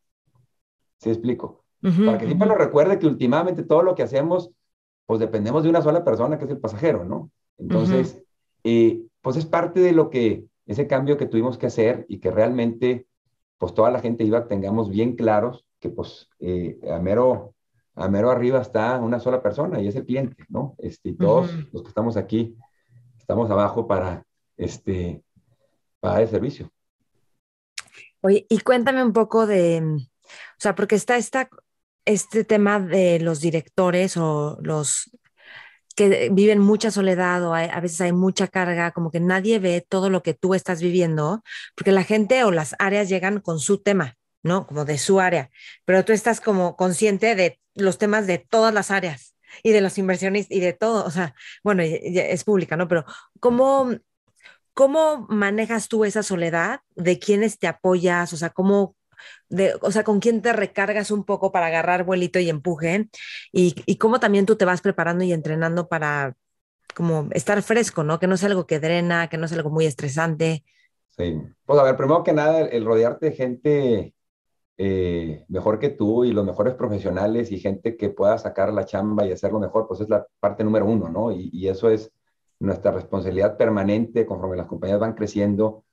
¿Se ¿Sí explico? para que siempre lo recuerde que últimamente todo lo que hacemos, pues dependemos de una sola persona, que es el pasajero, ¿no? Entonces, eh, pues es parte de lo que, ese cambio que tuvimos que hacer y que realmente, pues toda la gente iba, tengamos bien claros que pues eh, a, mero, arriba está una sola persona y es el cliente, ¿no? Este, y todos los que estamos aquí, estamos abajo para, este, para el servicio. Oye, y cuéntame un poco de, o sea, porque está esta este tema de los directores o los que viven mucha soledad o a veces hay mucha carga, como que nadie ve todo lo que tú estás viviendo, porque la gente o las áreas llegan con su tema, ¿no? Como de su área, pero tú estás como consciente de los temas de todas las áreas y de las inversiones y de todo, o sea, bueno, es pública, ¿no? Pero ¿cómo, ¿cómo manejas tú esa soledad? ¿De quienes te apoyas? O sea, ¿cómo, de, o sea, con quién te recargas un poco para agarrar vuelito y empuje, y, cómo también tú te vas preparando y entrenando para como estar fresco, ¿no? Que no es algo que drena, que no es algo muy estresante. Sí, pues a ver, primero que nada, el, rodearte de gente eh, mejor que tú y los mejores profesionales y gente que pueda sacar la chamba y hacerlo mejor, pues es la parte número uno, ¿no? Y, y eso es nuestra responsabilidad permanente conforme las compañías van creciendo,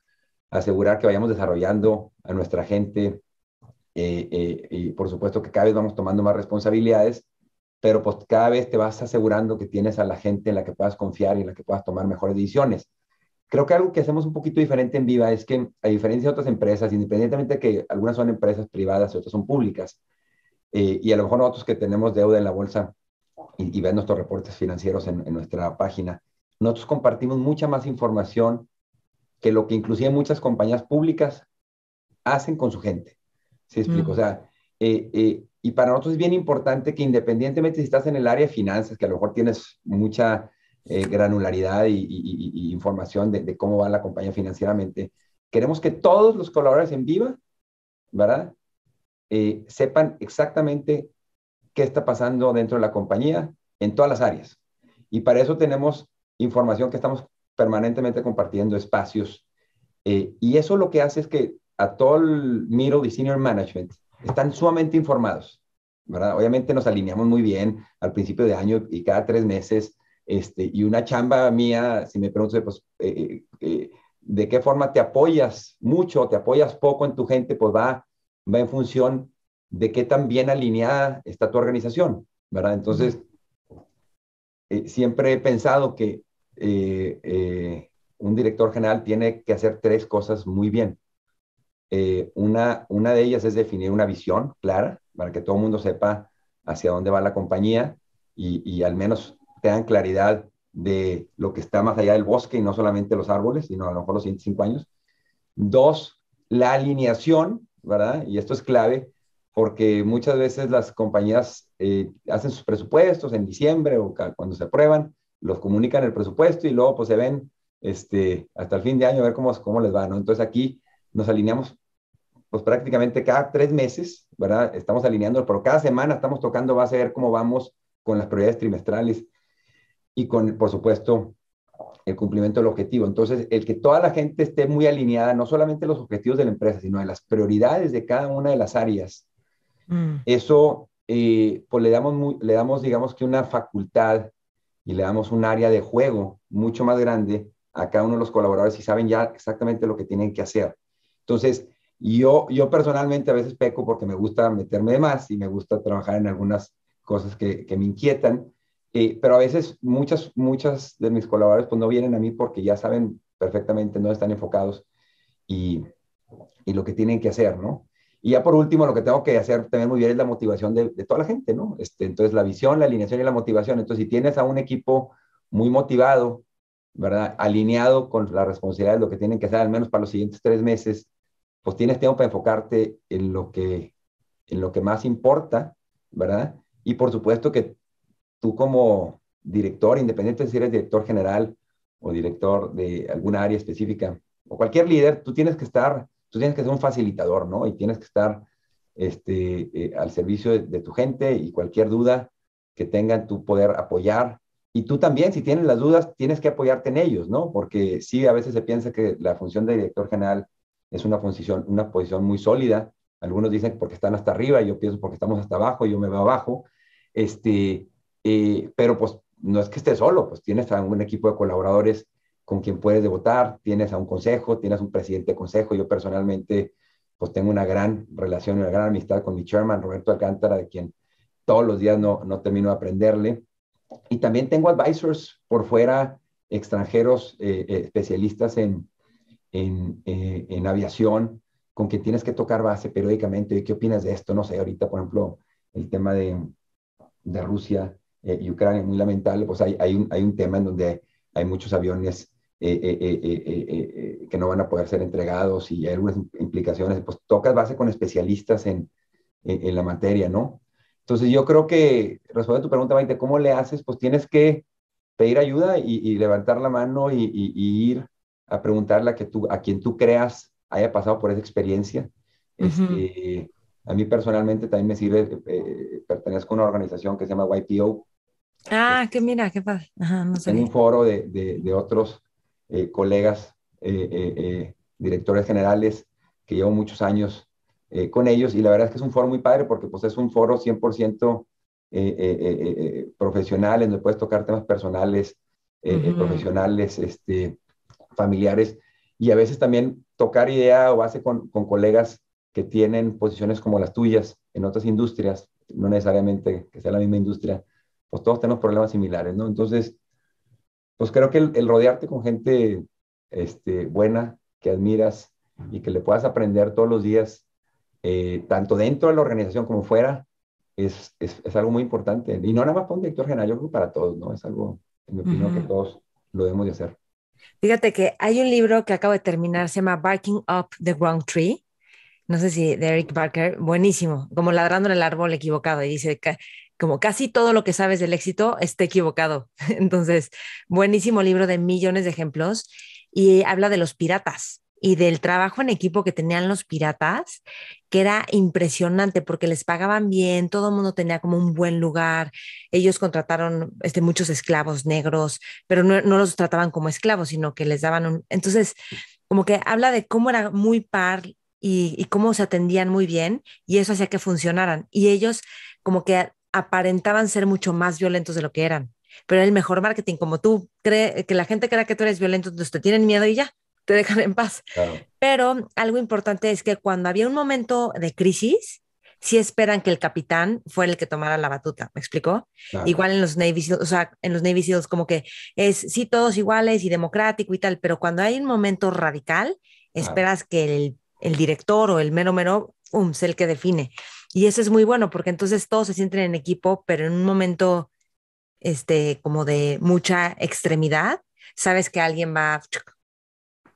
asegurar que vayamos desarrollando a nuestra gente eh, eh, y por supuesto que cada vez vamos tomando más responsabilidades, pero pues cada vez te vas asegurando que tienes a la gente en la que puedas confiar y en la que puedas tomar mejores decisiones. Creo que algo que hacemos un poquito diferente en Viva es que, a diferencia de otras empresas, independientemente de que algunas son empresas privadas y otras son públicas, eh, y a lo mejor nosotros que tenemos deuda en la bolsa y, ven nuestros reportes financieros en, en nuestra página, nosotros compartimos mucha más información que lo que inclusive muchas compañías públicas hacen con su gente. ¿Se explico? O sea, eh, eh, y para nosotros es bien importante que independientemente si estás en el área de finanzas, que a lo mejor tienes mucha eh, granularidad y, información de, de, cómo va la compañía financieramente, queremos que todos los colaboradores en Viva, ¿verdad? sepan exactamente qué está pasando dentro de la compañía en todas las áreas. Y para eso tenemos información que estamos permanentemente compartiendo espacios. Eh, y eso lo que hace es que a todo el middle y senior management están sumamente informados, ¿verdad? Obviamente nos alineamos muy bien al principio de año y cada tres meses, este, y una chamba mía, si me preguntas, pues, eh, eh, ¿de qué forma te apoyas mucho, o te apoyas poco en tu gente? Pues va, va en función de qué tan bien alineada está tu organización, ¿verdad? Entonces, siempre he pensado que eh, eh, un director general tiene que hacer tres cosas muy bien. Eh, una, una de ellas es definir una visión clara para que todo el mundo sepa hacia dónde va la compañía y, al menos tengan claridad de lo que está más allá del bosque y no solamente los árboles, sino a lo mejor los siguientes cinco años. Dos, la alineación, ¿verdad? Y esto es clave porque muchas veces las compañías hacen sus presupuestos en diciembre o cuando se aprueban los comunican el presupuesto y luego pues se ven este, hasta el fin de año a ver cómo, cómo les va, ¿no? Entonces aquí nos alineamos pues prácticamente cada tres meses, ¿verdad? Estamos alineando, pero cada semana estamos tocando, va a ser cómo vamos con las prioridades trimestrales y con, por supuesto, el cumplimiento del objetivo. Entonces, el que toda la gente esté muy alineada, no solamente los objetivos de la empresa, sino de las prioridades de cada una de las áreas, mm. eso, eh, pues le damos, muy, le damos, digamos que una facultad y le damos un área de juego mucho más grande a cada uno de los colaboradores y saben ya exactamente lo que tienen que hacer. Entonces, yo, yo personalmente a veces peco porque me gusta meterme más y me gusta trabajar en algunas cosas que, me inquietan, eh, pero a veces muchas, muchas de mis colaboradores pues no vienen a mí porque ya saben perfectamente no están enfocados y, y lo que tienen que hacer, ¿no? Y ya por último, lo que tengo que hacer también muy bien es la motivación de, toda la gente, ¿no? Este, entonces, la visión, la alineación y la motivación. Entonces, si tienes a un equipo muy motivado, ¿verdad? Alineado con la responsabilidad de lo que tienen que hacer, al menos para los siguientes tres meses, pues tienes tiempo para enfocarte en lo que, en lo que más importa, ¿verdad? Y por supuesto que tú como director, independiente si eres director general o director de alguna área específica o cualquier líder, tú tienes que estar tú tienes que ser un facilitador, ¿no? Y tienes que estar este, eh, al servicio de, tu gente y cualquier duda que tengan, tú poder apoyar. Y tú también, si tienes las dudas, tienes que apoyarte en ellos, ¿no? Porque sí, a veces se piensa que la función de director general es una posición, una posición muy sólida. Algunos dicen porque están hasta arriba, yo pienso porque estamos hasta abajo, yo me veo abajo. Este, eh, pero pues no es que esté solo, pues tienes a un equipo de colaboradores con quien puedes votar, tienes a un consejo, tienes un presidente de consejo. Yo personalmente, pues tengo una gran relación, una gran amistad con mi chairman, Roberto Alcántara, de quien todos los días no, no termino de aprenderle. Y también tengo advisors por fuera, extranjeros, eh, eh, especialistas en, eh, en, aviación, con quien tienes que tocar base periódicamente. ¿Y qué opinas de esto? No sé, ahorita, por ejemplo, el tema de, Rusia y Ucrania, muy lamentable, pues hay, hay, un, hay un tema en donde hay muchos aviones eh, eh, eh, que no van a poder ser entregados y hay algunas implicaciones, pues tocas base con especialistas en, en, la materia, ¿no? Entonces yo creo que, respondiendo a tu pregunta, Maite, ¿cómo le haces? Pues tienes que pedir ayuda y, levantar la mano y, ir a preguntarle a, que tú, a quien tú creas haya pasado por esa experiencia. Este, a mí personalmente también me sirve, pertenezco a una organización que se llama YPO. Ah, que mira, qué padre. En un foro de, de, de otros eh, colegas, eh, eh, directores generales que llevo muchos años con ellos y la verdad es que es un foro muy padre porque pues es un foro 100% profesional, en donde puedes tocar temas personales, profesionales, este, familiares y a veces también tocar idea o base con, con colegas que tienen posiciones como las tuyas en otras industrias, no necesariamente que sea la misma industria, pues todos tenemos problemas similares, ¿no? Entonces, pues creo que el, rodearte con gente este, buena, que admiras y que le puedas aprender todos los días, eh, tanto dentro de la organización como fuera, es, es, algo muy importante. Y no nada más para un director general, yo creo que para todos, ¿no? Es algo, en mi opinión, que todos lo debemos de hacer. Fíjate que hay un libro que acabo de terminar, se llama Barking Up the Wrong Tree. No sé si de Eric Barker, buenísimo, como ladrando en el árbol equivocado. Y dice que como casi todo lo que sabes del éxito está equivocado. Entonces, buenísimo libro de millones de ejemplos y habla de los piratas y del trabajo en equipo que tenían los piratas, que era impresionante porque les pagaban bien, todo el mundo tenía como un buen lugar, ellos contrataron este, muchos esclavos negros, pero no, no los trataban como esclavos, sino que les daban un... Entonces, como que habla de cómo era muy par y, y, cómo se atendían muy bien y eso hacía que funcionaran. Y ellos como que aparentaban ser mucho más violentos de lo que eran. Pero el mejor marketing, como tú crees, que la gente crea que tú eres violento, entonces te tienen miedo y ya, te dejan en paz. Pero algo importante es que cuando había un momento de crisis, sí esperan que el capitán fuera el que tomara la batuta, ¿me explicó? Igual en los Navy o sea, en los Navy Seals como que es sí todos iguales y democrático y tal, pero cuando hay un momento radical, esperas que el, el, director o el mero mero um, sea el que define. Y eso es muy bueno porque entonces todos se sienten en equipo, pero en un momento este, como de mucha extremidad, sabes que alguien va a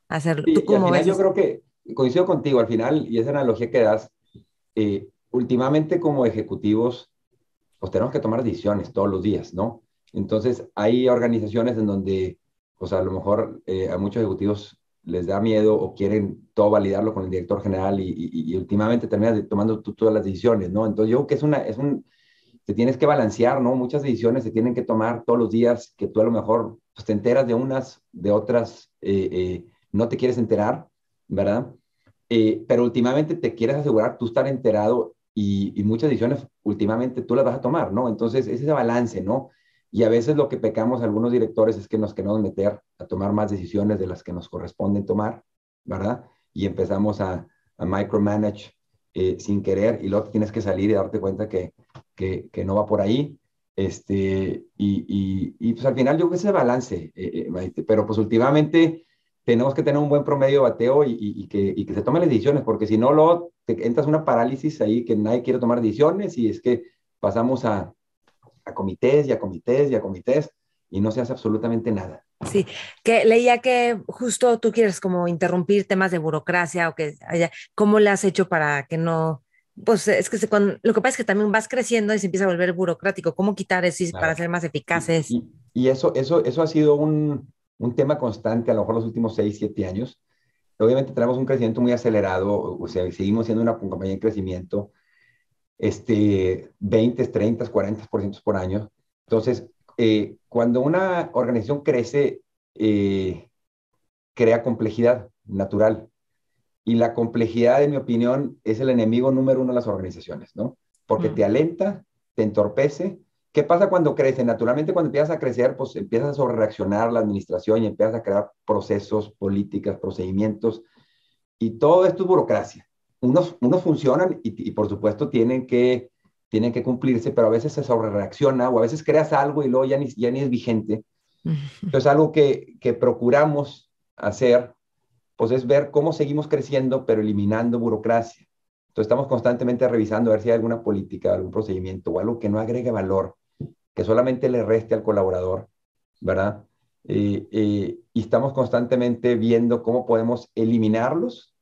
hacer... ¿Tú Yo creo que coincido contigo al final, y esa analogía que das, eh, últimamente como ejecutivos, pues tenemos que tomar decisiones todos los días, ¿no? Entonces, hay organizaciones en donde, o pues sea, a lo mejor eh, a muchos ejecutivos les da miedo o quieren todo validarlo con el director general y, últimamente terminas tomando todas las decisiones, ¿no? Entonces yo creo que es una, es un, te tienes que balancear, ¿no? Muchas decisiones se tienen que tomar todos los días que tú a lo mejor pues, te enteras de unas, de otras, eh, eh, no te quieres enterar, ¿verdad? Eh, pero últimamente te quieres asegurar tú estar enterado y, y, muchas decisiones últimamente tú las vas a tomar, ¿no? Entonces es ese balance, ¿no? Y a veces lo que pecamos algunos directores es que nos queremos meter a tomar más decisiones de las que nos corresponden tomar, ¿verdad? Y empezamos a, micromanage eh, sin querer y luego tienes que salir y darte cuenta que, no va por ahí. Este, y, y, pues al final yo creo que ese balance, eh, eh, pero pues últimamente tenemos que tener un buen promedio de bateo y, que, se tomen las decisiones, porque si no, lo te entras una parálisis ahí que nadie quiere tomar decisiones y es que pasamos a, a comités y a comités y a comités y no se hace absolutamente nada. Sí, que leía que justo tú quieres como interrumpir temas de burocracia o que haya, ¿cómo le has hecho para que no? Pues es que lo que pasa es que también vas creciendo y se empieza a volver burocrático. ¿Cómo quitar eso para ser más eficaces? Y, eso, eso, eso ha sido un, un tema constante, a lo mejor los últimos 6, 7 años. Obviamente tenemos un crecimiento muy acelerado, o sea, seguimos siendo una compañía en crecimiento, este, 20, 30, 40% por año. Entonces, eh, cuando una organización crece, eh, crea complejidad natural. Y la complejidad, en mi opinión, es el enemigo número uno de las organizaciones, ¿no? Porque mm. te alenta, te entorpece. ¿Qué pasa cuando crece? Naturalmente, cuando empiezas a crecer, pues empiezas a sobrereaccionar la administración y empiezas a crear procesos, políticas, procedimientos. Y todo esto es burocracia unos, funcionan y, por supuesto tienen que, tienen que cumplirse, pero a veces se sobrereacciona o a veces creas algo y luego ya ni, ya ni es vigente. Entonces, algo que, que procuramos hacer, pues es ver cómo seguimos creciendo, pero eliminando burocracia. Entonces, estamos constantemente revisando a ver si hay alguna política, algún procedimiento o algo que no agregue valor, que solamente le reste al colaborador, ¿verdad? y estamos constantemente viendo cómo podemos eliminarlos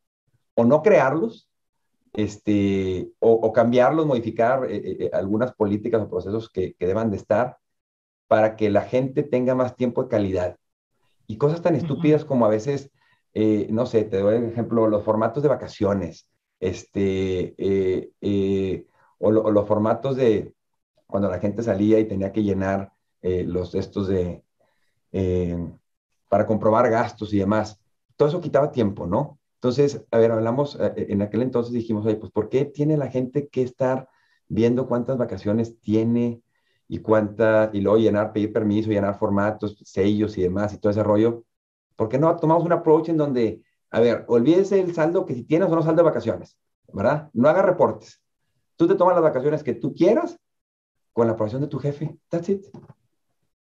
o no crearlos este, o, o cambiarlos, modificar eh, eh, eh, algunas políticas o procesos que, que, deban de estar para que la gente tenga más tiempo de calidad. Y cosas tan estúpidas como a veces, no sé, te doy el ejemplo, los formatos de vacaciones, este, o, o, los formatos de cuando la gente salía y tenía que llenar los estos de, para comprobar gastos y demás. Todo eso quitaba tiempo, ¿no? Entonces, a ver, hablamos, eh, eh, en aquel entonces dijimos, oye, pues ¿por qué tiene la gente que estar viendo cuántas vacaciones tiene y cuánta, y luego llenar, pedir permiso, llenar formatos, sellos y demás y todo ese rollo? ¿Por qué no tomamos un approach en donde, a ver, olvídese el saldo que si tienes o no saldo de vacaciones, ¿verdad? No haga reportes. Tú te tomas las vacaciones que tú quieras con la aprobación de tu jefe. That's it.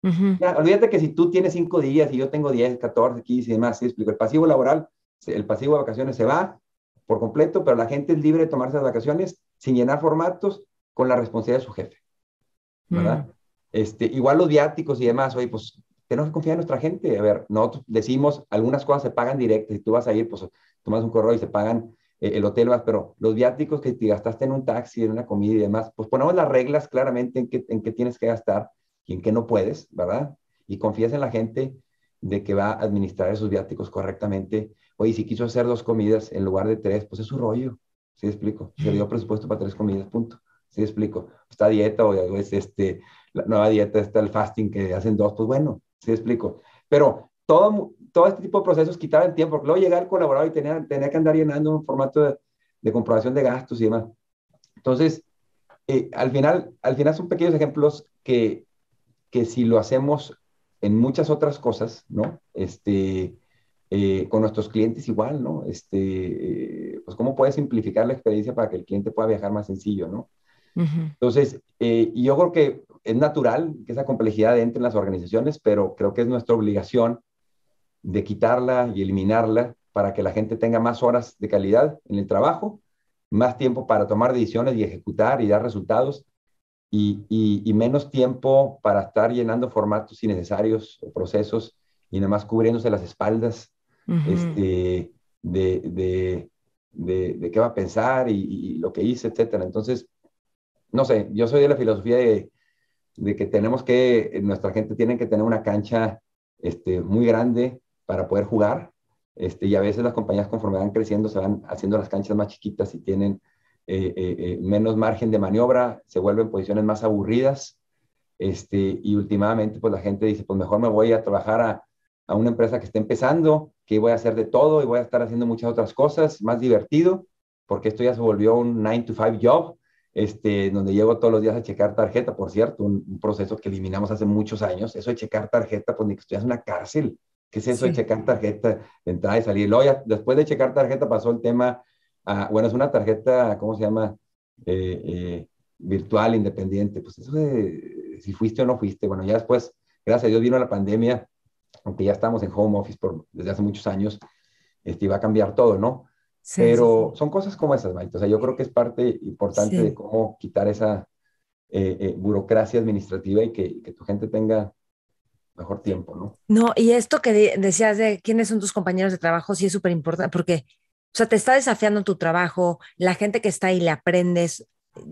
olvídate que si tú tienes cinco días y yo tengo 10, 14, 15 y demás, ¿sí? explico, el pasivo laboral el pasivo de vacaciones se va por completo, pero la gente es libre de tomarse las vacaciones sin llenar formatos con la responsabilidad de su jefe. ¿Verdad? Mm. Este, igual los viáticos y demás, oye, pues tenemos que confiar en nuestra gente. A ver, nosotros decimos, algunas cosas se pagan directas, y tú vas a ir, pues tomas un correo y se pagan eh, el hotel, vas, pero los viáticos que te gastaste en un taxi, en una comida y demás, pues ponemos las reglas claramente en que en qué tienes que gastar y en qué no puedes, ¿verdad? Y confías en la gente de que va a administrar esos viáticos correctamente Oye, si quiso hacer dos comidas en lugar de tres, pues es su rollo. ¿Sí explico? Se dio presupuesto para tres comidas, punto. ¿Sí explico? Esta dieta o es este, la nueva dieta, está el fasting que hacen dos, pues bueno, ¿sí explico? Pero todo, todo este tipo de procesos quitaban tiempo, porque luego llegar el colaborador y tenía, tenía que andar llenando un formato de, comprobación de gastos y demás. Entonces, eh, al, final, al final son pequeños ejemplos que, que si lo hacemos en muchas otras cosas, ¿no? Este, eh, con nuestros clientes igual, ¿no? Este, eh, pues cómo puedes simplificar la experiencia para que el cliente pueda viajar más sencillo, ¿no? Entonces, eh, yo creo que es natural que esa complejidad entre en las organizaciones, pero creo que es nuestra obligación de quitarla y eliminarla para que la gente tenga más horas de calidad en el trabajo, más tiempo para tomar decisiones y ejecutar y dar resultados, y, y menos tiempo para estar llenando formatos innecesarios o procesos y nada más cubriéndose las espaldas este, de, de, de, qué va a pensar y, lo que hice, etcétera. Entonces, no sé, yo soy de la filosofía de, que tenemos que, eh, nuestra gente tiene que tener una cancha este, muy grande para poder jugar. Este, y a veces las compañías conforme van creciendo se van haciendo las canchas más chiquitas y tienen eh, eh, menos margen de maniobra, se vuelven posiciones más aburridas. Este, y últimamente pues la gente dice, pues mejor me voy a trabajar a, a una empresa que está empezando, que voy a hacer de todo y voy a estar haciendo muchas otras cosas, más divertido, porque esto ya se volvió un 9 to 5 job, este, donde llego todos los días a checar tarjeta, por cierto, un, proceso que eliminamos hace muchos años, eso de checar tarjeta, pues ni que estuvieras en una cárcel, ¿qué es eso de checar tarjeta, de entrar y salir? Luego ya, después de checar tarjeta pasó el tema, bueno, es una tarjeta, ¿cómo se llama? Eh, eh, virtual, independiente, pues eso de si fuiste o no fuiste, bueno, ya después, gracias a Dios vino la pandemia, aunque ya estamos en home office por, desde hace muchos años, este, va a cambiar todo, ¿no? Pero son cosas como esas, Maite. O sea, yo creo que es parte importante de cómo quitar esa eh, eh, burocracia administrativa y que, tu gente tenga mejor tiempo, ¿no? No, y esto que decías de quiénes son tus compañeros de trabajo, sí es súper importante, porque, o sea, te está desafiando tu trabajo, la gente que está ahí le aprendes,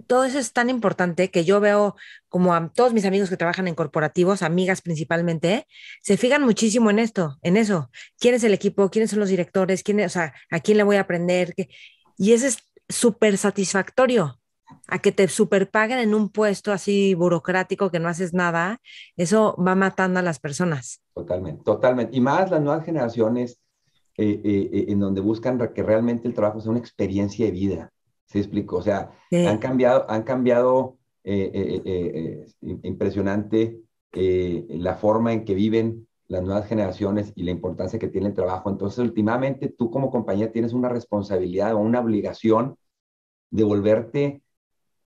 todo eso es tan importante que yo veo como a todos mis amigos que trabajan en corporativos, amigas principalmente, se fijan muchísimo en esto, en eso. ¿Quién es el equipo? ¿Quiénes son los directores? ¿Quién, ¿a quién le voy a aprender? Y eso es súper satisfactorio. A que te superpaguen en un puesto así burocrático que no haces nada, eso va matando a las personas. Totalmente, totalmente. Y más las nuevas generaciones eh, eh, eh, en donde buscan que realmente el trabajo sea una experiencia de vida ¿Sí explico? O sea, han cambiado, han cambiado eh, eh, eh, impresionante la forma en que viven las nuevas generaciones y la importancia que tiene el trabajo. Entonces, últimamente, tú como compañía tienes una responsabilidad o una obligación de volverte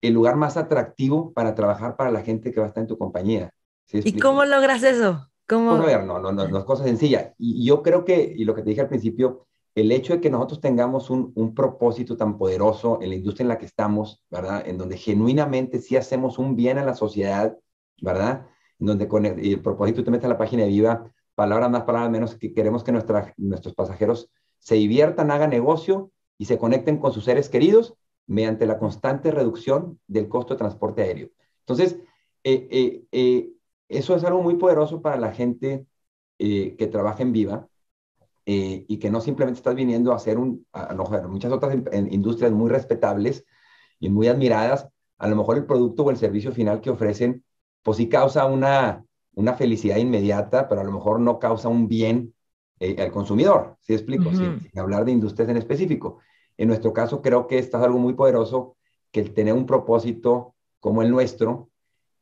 el lugar más atractivo para trabajar para la gente que va a estar en tu compañía. ¿Y cómo logras eso? ¿Cómo? Pues, a no, no, no, no es cosa sencilla. Y yo creo que, y lo que te dije al principio, el hecho de que nosotros tengamos un, propósito tan poderoso en la industria en la que estamos, ¿verdad? En donde genuinamente sí hacemos un bien a la sociedad, ¿verdad? En donde con el, propósito, te metes a la página de viva, palabra más, palabra menos, que queremos que nuestros pasajeros se diviertan, hagan negocio y se conecten con sus seres queridos mediante la constante reducción del costo de transporte aéreo. Entonces, eh, eh, eh, eso es algo muy poderoso para la gente que trabaja en viva eh, y que no simplemente estás viniendo a hacer un, a, mejor muchas otras em, industrias muy respetables y muy admiradas, a lo mejor el producto o el servicio final que ofrecen, pues sí causa una, una felicidad inmediata, pero a lo mejor no causa un bien eh, al consumidor, ¿sí explico? sin, hablar de industrias en específico. En nuestro caso, creo que esto es algo muy poderoso, que el tener un propósito como el nuestro,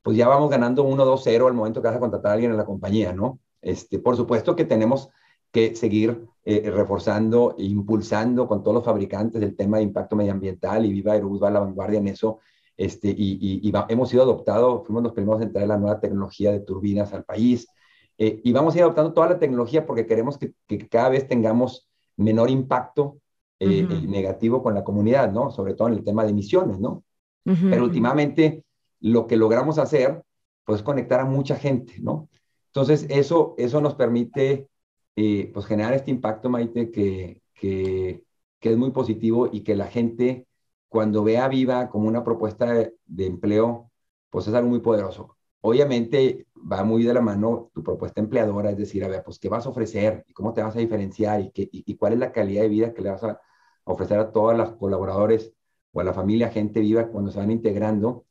pues ya vamos ganando 1-2-0 al momento que vas a contratar a alguien en la compañía, ¿no? Este, por supuesto que tenemos que seguir eh, reforzando e impulsando con todos los fabricantes el tema de impacto medioambiental y Viva Aerobus va a la vanguardia en eso. Este, y, y, hemos sido adoptados, fuimos los primeros en traer la nueva tecnología de turbinas al país. Eh, y vamos a ir adoptando toda la tecnología porque queremos que, cada vez tengamos menor impacto eh, negativo con la comunidad, ¿no? Sobre todo en el tema de emisiones, ¿no? Pero últimamente lo que logramos hacer, pues conectar a mucha gente, ¿no? Entonces, eso, eso nos permite y eh, pues generar este impacto, Maite, que, que, que, es muy positivo y que la gente cuando vea Viva como una propuesta de, empleo, pues es algo muy poderoso. Obviamente va muy de la mano tu propuesta empleadora, es decir, a ver, pues qué vas a ofrecer y cómo te vas a diferenciar y, qué, y cuál es la calidad de vida que le vas a ofrecer a todos los colaboradores o a la familia, gente viva cuando se van integrando,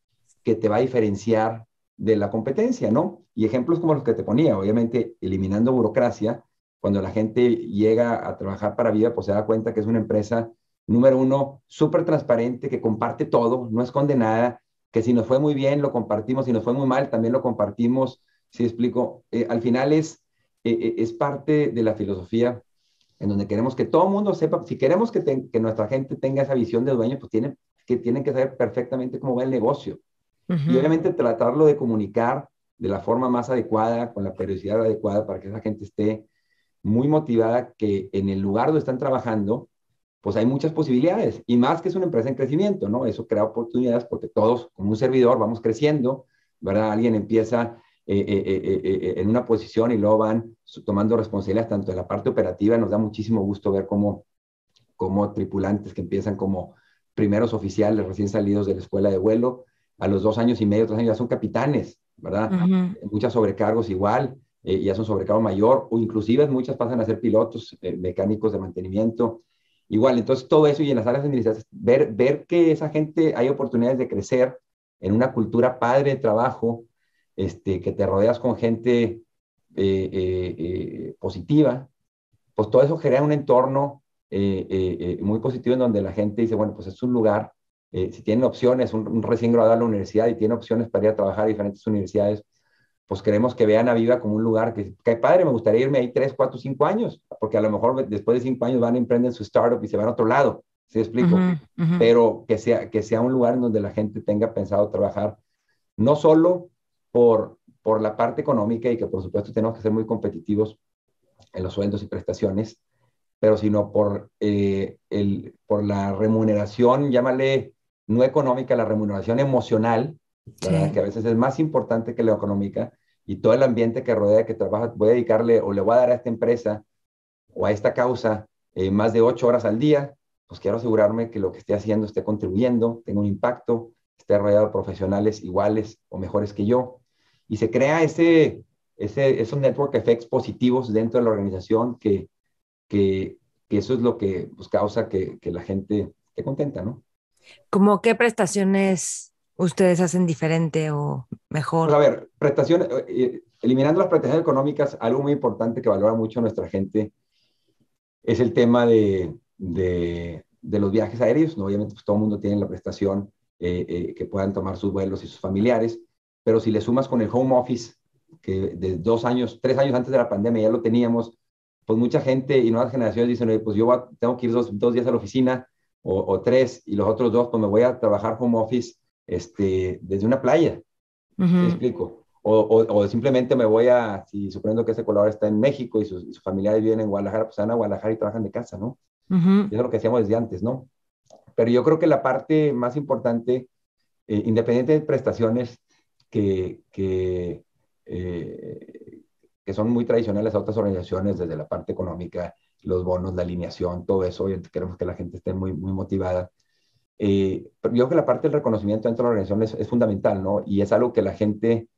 que te va a diferenciar de la competencia, ¿no? Y ejemplos como los que te ponía, obviamente eliminando burocracia, cuando la gente llega a trabajar para Viva, pues se da cuenta que es una empresa, número uno, súper transparente, que comparte todo, no esconde nada, que si nos fue muy bien lo compartimos, si nos fue muy mal también lo compartimos, si explico, eh, al final es, eh, eh, es parte de la filosofía en donde queremos que todo el mundo sepa, si queremos que, nuestra gente tenga esa visión de dueño, pues tienen que, tienen que saber perfectamente cómo va el negocio. Y obviamente tratarlo de comunicar de la forma más adecuada, con la periodicidad adecuada para que esa gente esté muy motivada que en el lugar donde están trabajando, pues hay muchas posibilidades. Y más que es una empresa en crecimiento, ¿no? Eso crea oportunidades porque todos, como un servidor, vamos creciendo, ¿verdad? Alguien empieza eh, eh, eh, en una posición y luego van tomando responsabilidades tanto de la parte operativa. Nos da muchísimo gusto ver cómo, cómo tripulantes que empiezan como primeros oficiales recién salidos de la escuela de vuelo, a los dos años y medio, tres años ya son capitanes, ¿verdad? Muchas sobrecargos igual. Eh, ya es un sobrecargo mayor, o inclusive muchas pasan a ser pilotos, eh, mecánicos de mantenimiento. Igual, entonces todo eso y en las áreas administrativas, ver, ver que esa gente hay oportunidades de crecer en una cultura padre de trabajo, este, que te rodeas con gente eh, positiva, pues todo eso genera un entorno muy positivo en donde la gente dice, bueno, pues es un lugar, si tienen opciones, un, un recién graduado de la universidad y tiene opciones para ir a trabajar a diferentes universidades, pues queremos que vean a Viva como un lugar que, que padre, me gustaría irme ahí tres, cuatro, cinco años, porque a lo mejor después de cinco años van a emprender su startup y se van a otro lado, ¿sí explico? Pero que sea, que sea un lugar en donde la gente tenga pensado trabajar, no solo por, por la parte económica y que por supuesto tenemos que ser muy competitivos en los sueldos y prestaciones, pero sino por, eh, el, por la remuneración, llámale no económica, la remuneración emocional, que a veces es más importante que la económica, y todo el ambiente que rodea, que trabaja, voy a dedicarle o le voy a dar a esta empresa o a esta causa eh, más de ocho horas al día, pues quiero asegurarme que lo que esté haciendo esté contribuyendo, tenga un impacto, esté rodeado de profesionales iguales o mejores que yo. Y se crea ese, ese, esos network effects positivos dentro de la organización que, que, eso es lo que pues, causa que, que la gente esté contenta, ¿no? ¿Cómo qué prestaciones ustedes hacen diferente o mejor? Pues, a ver, prestaciones, eh, eh, eliminando las prestaciones económicas, algo muy importante que valora mucho nuestra gente es el tema de, de, los viajes aéreos. Obviamente pues, todo el mundo tiene la prestación eh, que puedan tomar sus vuelos y sus familiares, pero si le sumas con el home office, que de dos años, tres años antes de la pandemia ya lo teníamos, pues mucha gente y nuevas generaciones dicen, pues yo tengo que ir dos, dos días a la oficina o, o tres y los otros dos, pues me voy a trabajar home office este, desde una playa. explico? O, simplemente me voy a, si suponiendo que ese colaborador está en México y sus, familiares en Guadalajara, pues van a Guadalajara y trabajan de casa, ¿no? es lo que hacíamos desde antes, ¿no? Pero yo creo que la parte más importante, eh, independiente de prestaciones que, eh, que, son muy tradicionales a otras organizaciones, desde la parte económica, los bonos, la alineación, todo eso, queremos que la gente esté muy, muy motivada, eh, yo creo que la parte del reconocimiento dentro de la organización es, fundamental, ¿no? Y es algo que la gente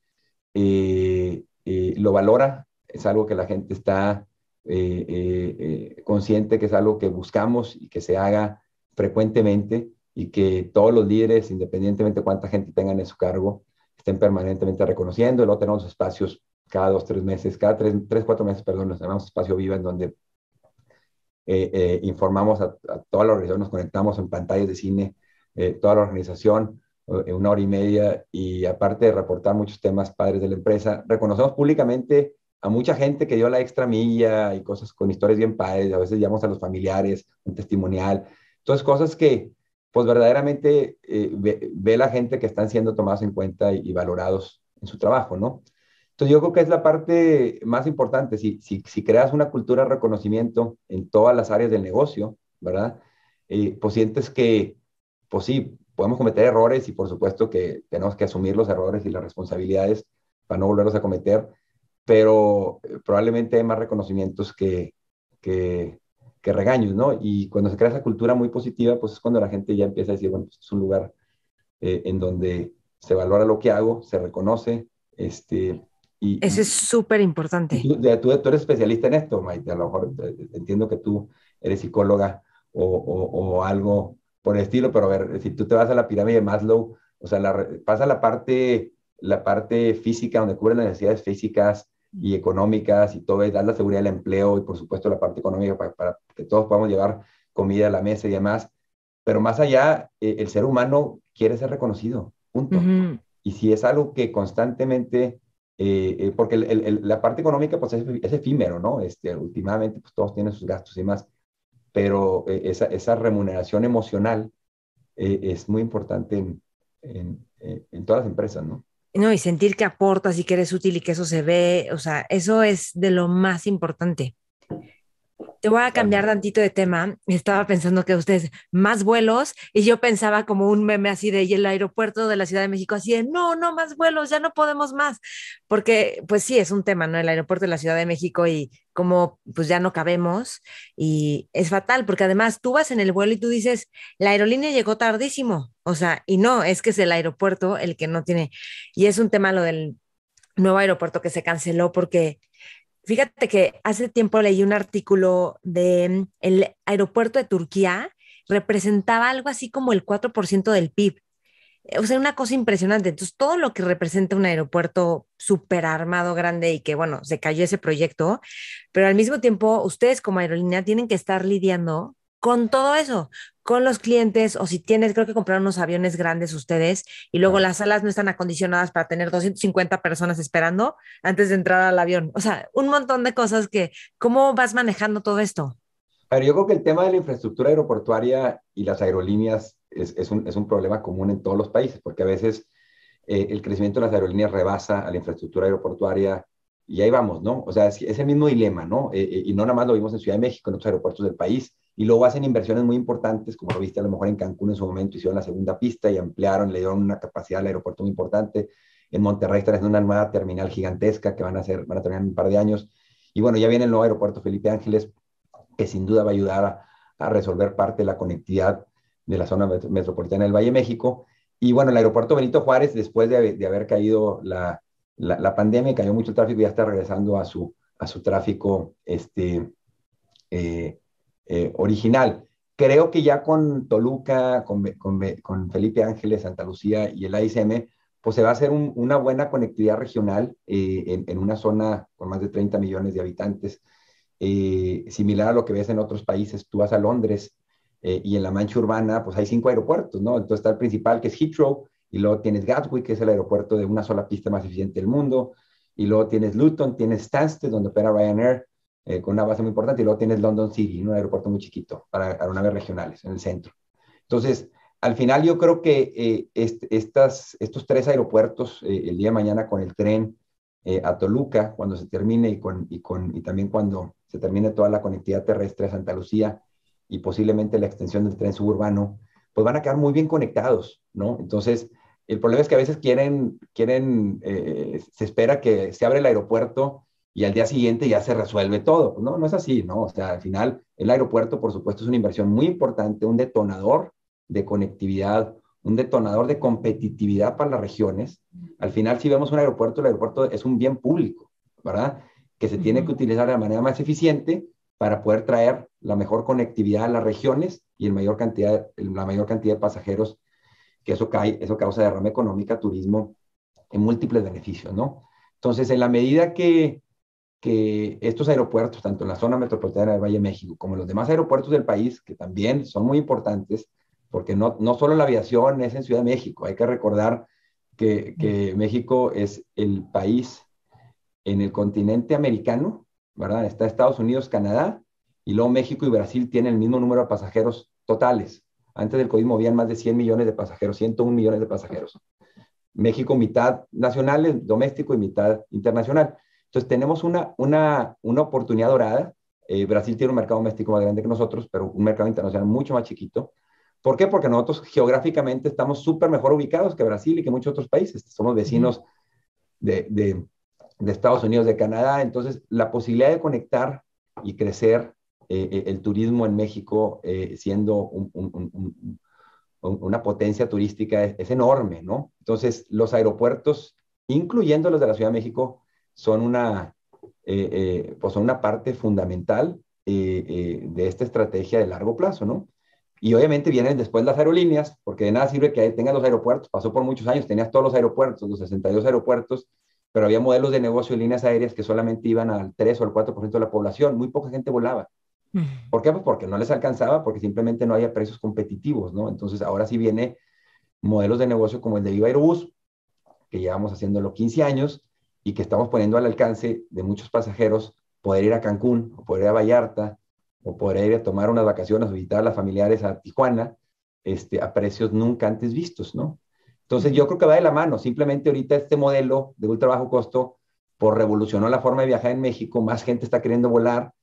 eh, eh, lo valora, es algo que la gente está eh, consciente, que es algo que buscamos y que se haga frecuentemente y que todos los líderes, independientemente de cuánta gente tengan en su cargo, estén permanentemente reconociendo. Luego tenemos espacios cada dos, tres meses, cada tres, cuatro meses, perdón, nos tenemos espacio vivo en donde eh, eh, informamos a, toda la organización, nos conectamos en pantallas de cine, eh, toda la organización, en una hora y media, y aparte de reportar muchos temas padres de la empresa, reconocemos públicamente a mucha gente que dio la extra milla y cosas con historias bien padres, a veces llamamos a los familiares, un testimonial, todas cosas que pues verdaderamente ve, la gente que están siendo tomados en cuenta y valorados en su trabajo, ¿no? yo creo que es la parte más importante. Si, si, si creas una cultura de reconocimiento en todas las áreas del negocio, ¿verdad? Eh, pues sientes que, pues sí, podemos cometer errores y por supuesto que tenemos que asumir los errores y las responsabilidades para no volverlos a cometer, pero eh, probablemente hay más reconocimientos que, que, que regaños, ¿no? Y cuando se crea esa cultura muy positiva, pues es cuando la gente ya empieza a decir, bueno, pues es un lugar eh, en donde se valora lo que hago, se reconoce, este, ese Eso es súper importante. Tú, eres especialista en esto, Maite, a lo mejor eh, entiendo que tú eres psicóloga o, o, algo por el estilo, pero a ver, si tú te vas a la pirámide de Maslow, o sea, pasa la parte, la parte física, donde cubren las necesidades físicas y económicas y todo, es dar la seguridad del empleo y por supuesto la parte económica para, para que todos podamos llevar comida a la mesa y demás. Pero más allá, eh, el ser humano quiere ser reconocido, punto. Y si es algo que constantemente eh, eh, porque la parte económica pues es, efímero, ¿no? Este, últimamente pues todos tienen sus gastos y más, pero eh, esa, remuneración emocional es muy importante en, en, todas las empresas, ¿no? No, y sentir que aportas y que eres útil y que eso se ve, o sea, eso es de lo más importante te voy a cambiar tantito de tema. Estaba pensando que ustedes, más vuelos, y yo pensaba como un meme así de y el aeropuerto de la Ciudad de México, así de no, no más vuelos, ya no podemos más. Porque, pues sí, es un tema, ¿no? El aeropuerto de la Ciudad de México y como pues ya no cabemos y es fatal porque además tú vas en el vuelo y tú dices, la aerolínea llegó tardísimo, o sea, y no, es que es el aeropuerto el que no tiene, y es un tema lo del nuevo aeropuerto que se canceló porque Fíjate que hace tiempo leí un artículo de mm, el aeropuerto de Turquía representaba algo así como el 4% del PIB. Eh, o sea, una cosa impresionante. Entonces, todo lo que representa un aeropuerto súper armado, grande y que, bueno, se cayó ese proyecto, pero al mismo tiempo, ustedes como aerolínea tienen que estar lidiando con todo eso, con los clientes o si tienes, creo que comprar unos aviones grandes ustedes y luego las salas no están acondicionadas para tener 250 personas esperando antes de entrar al avión. O sea, un montón de cosas que, ¿cómo vas manejando todo esto? Pero yo creo que el tema de la infraestructura aeroportuaria y las aerolíneas es, un, es un, problema común en todos los países, porque a veces eh, el crecimiento de las aerolíneas rebasa a la infraestructura aeroportuaria y ahí vamos, ¿no? O sea, es el mismo dilema, ¿no? Eh, eh, y no nada más lo vimos en Ciudad de México, en otros aeropuertos del país. Y luego hacen inversiones muy importantes, como lo viste a lo mejor en Cancún en su momento, hicieron la segunda pista y ampliaron, le dieron una capacidad al aeropuerto muy importante. En Monterrey están haciendo una nueva terminal gigantesca que van a, hacer, van a terminar en un par de años. Y bueno, ya viene el nuevo aeropuerto Felipe Ángeles, que sin duda va a ayudar a, resolver parte de la conectividad de la zona metropolitana del Valle de México. Y bueno, el aeropuerto Benito Juárez, después de haber caído la, la, pandemia cayó mucho el tráfico y ya está regresando a su, a su tráfico este, eh, eh, original. Creo que ya con Toluca, con, Felipe Ángeles, Santa Lucía y el AICM, pues se va a hacer una buena conectividad regional eh, en, en, una zona con más de 30 millones de habitantes, similar a lo que ves en otros países. Tú vas a Londres y en la mancha urbana, pues hay cinco aeropuertos, ¿no? Entonces está el principal, que es Heathrow, y luego tienes Gatwick, que es el aeropuerto de una sola pista más eficiente del mundo, y luego tienes Luton, tienes Stansted, donde opera Ryanair, eh, con una base muy importante, y luego tienes London City, un aeropuerto muy chiquito para aeronaves regionales en el centro. Entonces, al final yo creo que eh, estas, estos tres aeropuertos, eh, el día de mañana con el tren a Toluca, cuando se termine, y, con, y, con, y también cuando se termine toda la conectividad terrestre a Santa Lucía, y posiblemente la extensión del tren suburbano, pues van a quedar muy bien conectados, ¿no? Entonces, el problema es que a veces quieren, quieren eh, se espera que se abre el aeropuerto y al día siguiente ya se resuelve todo. No, no es así, ¿no? O sea, al final el aeropuerto, por supuesto, es una inversión muy importante, un detonador de conectividad, un detonador de competitividad para las regiones. Al final, si vemos un aeropuerto, el aeropuerto es un bien público, ¿verdad? Que se tiene que utilizar de la manera más eficiente para poder traer la mejor conectividad a las regiones y mayor cantidad, la mayor cantidad de pasajeros que eso, cae, eso causa derrama económica, turismo, en múltiples beneficios, ¿no? Entonces, en la medida que, estos aeropuertos, tanto en la zona metropolitana del Valle de México como en los demás aeropuertos del país, que también son muy importantes, porque no, no solo la aviación es en Ciudad de México, hay que recordar que, que México es el país en el continente americano, ¿verdad? Está Estados Unidos, Canadá, y luego México y Brasil tienen el mismo número de pasajeros totales, antes del COVID movían más de 100 millones de pasajeros, 101 millones de pasajeros. México mitad nacional, doméstico y mitad internacional. Entonces tenemos una, una, una oportunidad dorada. Eh, Brasil tiene un mercado doméstico más grande que nosotros, pero un mercado internacional mucho más chiquito. ¿Por qué? Porque nosotros geográficamente estamos súper mejor ubicados que Brasil y que muchos otros países. Somos vecinos de, de Estados Unidos, de Canadá. Entonces, la posibilidad de conectar y crecer eh, eh, el turismo en México, eh, siendo una potencia turística, es, enorme, ¿no? Entonces, los aeropuertos, incluyendo los de la Ciudad de México, son una, pues son una parte fundamental de esta estrategia de largo plazo, ¿no? Y obviamente vienen después las aerolíneas, porque de nada sirve que tengas los aeropuertos. Pasó por muchos años, tenías todos los aeropuertos, los 62 aeropuertos, pero había modelos de negocio de líneas aéreas que solamente iban al 3 o al 4% de la población. Muy poca gente volaba. ¿Por qué? Pues porque no les alcanzaba, porque simplemente no había precios competitivos, ¿no? Entonces ahora sí viene modelos de negocio como el de Viva Aerobús, que llevamos haciéndolo 15 años y que estamos poniendo al alcance de muchos pasajeros poder ir a Cancún, o poder ir a Vallarta, o poder ir a tomar unas vacaciones o visitar a las familiares a Tijuana, este, a precios nunca antes vistos, ¿no? Entonces yo creo que va de la mano, simplemente ahorita este modelo de ultra bajo costo, por pues revolucionó la forma de viajar en México, más gente está queriendo volar,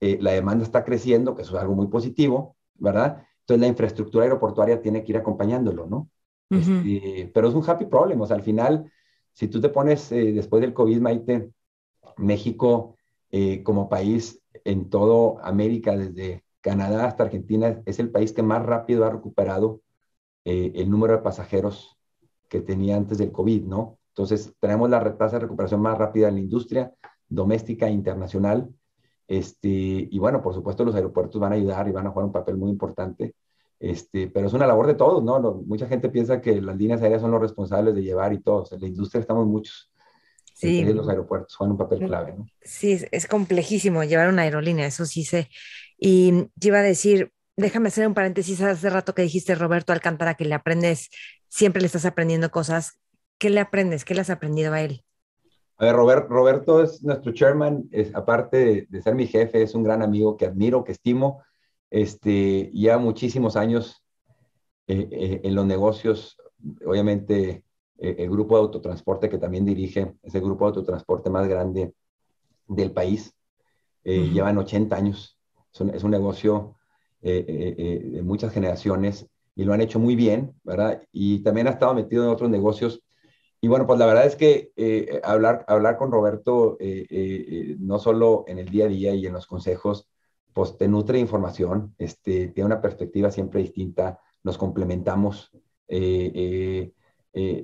eh, la demanda está creciendo, que eso es algo muy positivo, ¿verdad? Entonces la infraestructura aeroportuaria tiene que ir acompañándolo, ¿no? Este, pero es un happy problem, o sea, al final, si tú te pones eh, después del COVID, Maite, México eh, como país en todo América, desde Canadá hasta Argentina, es el país que más rápido ha recuperado el número de pasajeros que tenía antes del COVID, ¿no? Entonces, tenemos la tasa de recuperación más rápida en la industria doméstica e internacional este, y bueno, por supuesto los aeropuertos van a ayudar y van a jugar un papel muy importante, este, pero es una labor de todos, ¿no? mucha gente piensa que las líneas aéreas son los responsables de llevar y todos, en la industria estamos muchos. Sí. los aeropuertos juegan un papel clave, ¿no? Sí, es, complejísimo llevar una aerolínea, eso sí sé. Y te iba a decir, déjame hacer un paréntesis hace rato que dijiste, Roberto Alcántara, que le aprendes, siempre le estás aprendiendo cosas. ¿Qué le aprendes? ¿Qué le has aprendido a él? A ver, Roberto es nuestro chairman, aparte de, ser mi jefe, es un gran amigo que admiro, que estimo, este, ya muchísimos años eh, eh, en los negocios, obviamente eh, el grupo de autotransporte que también dirige, es el grupo de autotransporte más grande del país, llevan 80 años, es un, es un negocio de muchas generaciones y lo han hecho muy bien, ¿verdad? Y también ha estado metido en otros negocios y bueno, pues la verdad es que eh, hablar, hablar con Roberto, eh, eh, no solo en el día a día y en los consejos, pues te nutre de información, este, tiene una perspectiva siempre distinta, nos complementamos,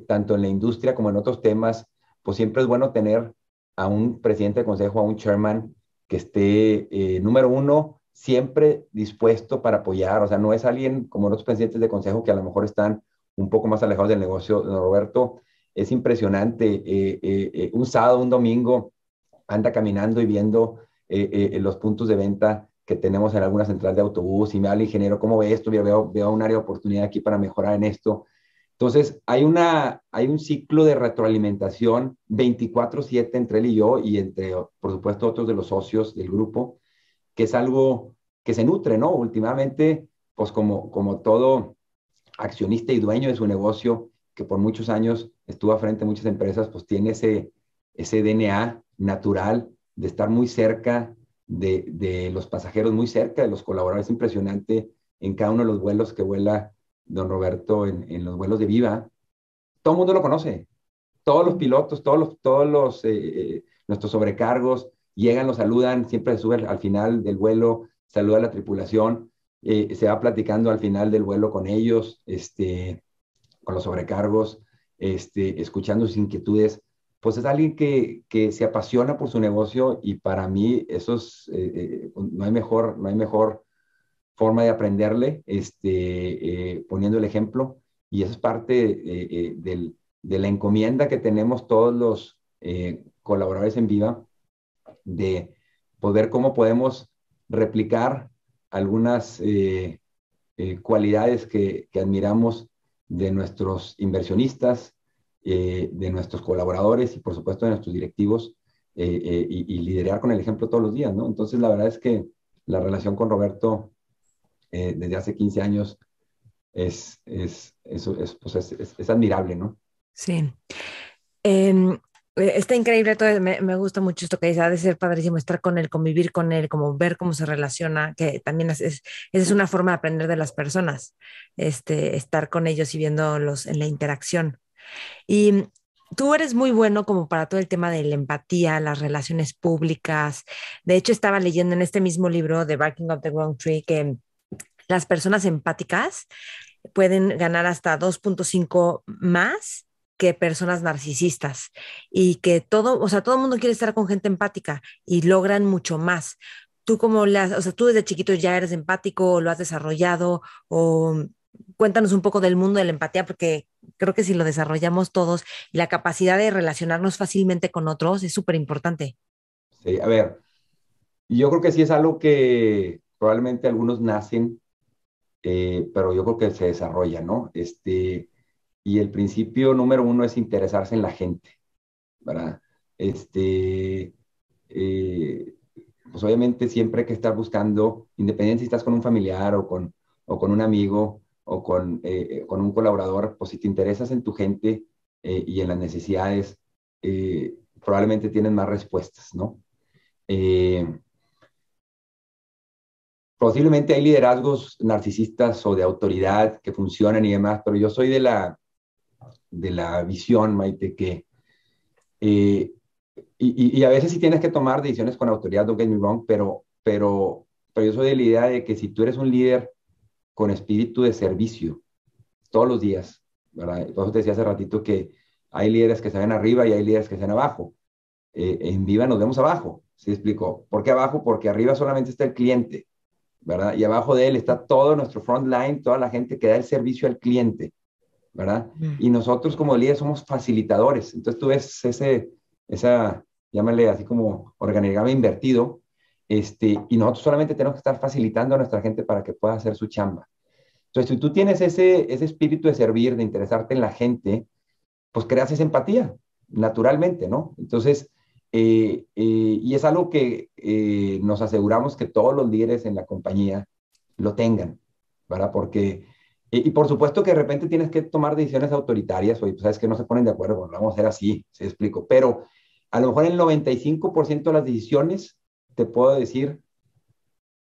tanto en la industria como en otros temas, pues siempre es bueno tener a un presidente de consejo, a un chairman que esté, número uno, siempre dispuesto para apoyar, o sea, no es alguien como otros presidentes de consejo que a lo mejor están un poco más alejados del negocio, Roberto es impresionante. Eh, eh, eh, un sábado, un domingo, anda caminando y viendo los puntos de venta que tenemos en alguna central de autobús y me habla el ingeniero, ¿cómo ve esto? veo, veo un área de oportunidad aquí para mejorar en esto. Entonces, hay, una, hay un ciclo de retroalimentación 24/7 entre él y yo y entre, por supuesto, otros de los socios del grupo, que es algo que se nutre, ¿no? Últimamente, pues como, como todo accionista y dueño de su negocio, que por muchos años estuvo frente a muchas empresas, pues tiene ese, ese DNA natural de estar muy cerca de, los pasajeros, muy cerca de los colaboradores. impresionante en cada uno de los vuelos que vuela don Roberto en, los vuelos de Viva. Todo el mundo lo conoce. Todos los pilotos, todos los, todos los, eh, eh, nuestros sobrecargos llegan, lo saludan, siempre se sube al, final del vuelo, saluda a la tripulación, eh, se va platicando al final del vuelo con ellos, este, con los sobrecargos, este, escuchando sus inquietudes, pues es alguien que, se apasiona por su negocio y para mí eso eh, eh, no hay mejor, no hay mejor forma de aprenderle, este, eh, poniendo el ejemplo y eso es parte de la encomienda que tenemos todos los colaboradores en Viva de poder cómo podemos replicar algunas cualidades que admiramos de nuestros inversionistas, eh, de nuestros colaboradores y por supuesto de nuestros directivos eh, eh, y, liderar con el ejemplo todos los días, ¿no? Entonces la verdad es que la relación con Roberto desde hace 15 años pues, es, es, admirable, ¿no? Sí. Em, está increíble todo, me, gusta mucho esto que dice, ha de ser padrísimo estar con él, convivir con él, como ver cómo se relaciona, que también es, una forma de aprender de las personas, este, estar con ellos y viéndolos en la interacción. Y mm, tú eres muy bueno como para todo el tema de la empatía, las relaciones públicas. De hecho, estaba leyendo en este mismo libro de Barking of the Wrong Tree que las personas empáticas pueden ganar hasta 2.5 más que personas narcisistas y que todo, o sea, todo el mundo quiere estar con gente empática y logran mucho más. Tú como las, o sea, tú desde chiquito ya eres empático lo has desarrollado o mm, cuéntanos un poco del mundo de la empatía porque creo que si lo desarrollamos todos, la capacidad de relacionarnos fácilmente con otros es súper importante. Sí, a ver, yo creo que sí es algo que probablemente algunos nacen, eh, pero yo creo que se desarrolla, ¿no? Este, y el principio número uno es interesarse en la gente, ¿verdad? Este, eh, pues obviamente siempre hay que estar buscando, independientemente si estás con un familiar o con, o con un amigo, o con, eh, con un colaborador, pues si te interesas en tu gente eh, y en las necesidades, eh, probablemente tienen más respuestas, ¿no? posiblemente hay liderazgos narcisistas o de autoridad que funcionan y demás, pero yo soy de la, de la visión, Maite, que... Y, y, a veces sí tienes que tomar decisiones con autoridad, don't get me wrong, pero, pero, pero yo soy de la idea de que si tú eres un líder con espíritu de servicio todos los días, entonces te decía hace ratito que hay líderes que se arriba y hay líderes que están abajo. Eh, en Viva nos vemos abajo, se explicó. ¿Por qué abajo? Porque arriba solamente está el cliente, ¿verdad? Y abajo de él está todo nuestro front line, toda la gente que da el servicio al cliente, ¿verdad? Mm. Y nosotros como líderes somos facilitadores. Entonces tú ves ese, esa, llámale así como organigrama invertido, este, y nosotros solamente tenemos que estar facilitando a nuestra gente para que pueda hacer su chamba. Entonces, si tú tienes ese, espíritu de servir, de interesarte en la gente, pues creas esa empatía, naturalmente, ¿no? Entonces, eh, eh, y es algo que eh, nos aseguramos que todos los líderes en la compañía lo tengan, ¿verdad? Porque, y, por supuesto que de repente tienes que tomar decisiones autoritarias, o pues sabes que no se ponen de acuerdo, vamos a hacer así, se explico, pero a lo mejor el 95% de las decisiones te puedo decir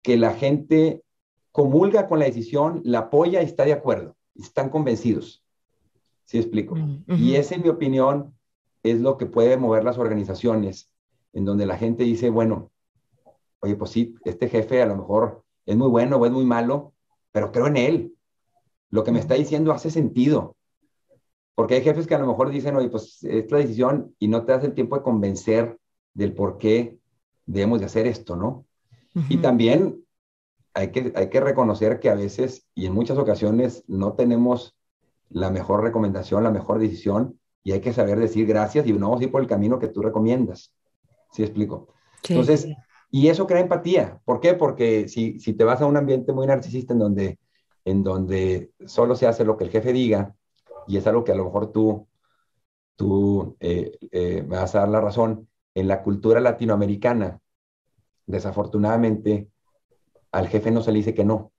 que la gente comulga con la decisión, la apoya y está de acuerdo, están convencidos. ¿Sí explico? Mm, y esa, en mi opinión, es lo que puede mover las organizaciones, en donde la gente dice, bueno, oye, pues sí, este jefe a lo mejor es muy bueno o es muy malo, pero creo en él. Lo que me mm. está diciendo hace sentido. Porque hay jefes que a lo mejor dicen, oye, pues esta decisión y no te das el tiempo de convencer del por qué debemos de hacer esto, ¿no? Y también hay que, hay que reconocer que a veces y en muchas ocasiones no tenemos la mejor recomendación, la mejor decisión, y hay que saber decir gracias y no vamos a ir por el camino que tú recomiendas. ¿Sí explico? Entonces, y eso crea empatía. ¿Por qué? Porque si, te vas a un ambiente muy narcisista en donde, en donde solo se hace lo que el jefe diga, y es algo que a lo mejor tú, tú eh, eh, vas a dar la razón, en la cultura latinoamericana, desafortunadamente, al jefe no se le dice que no.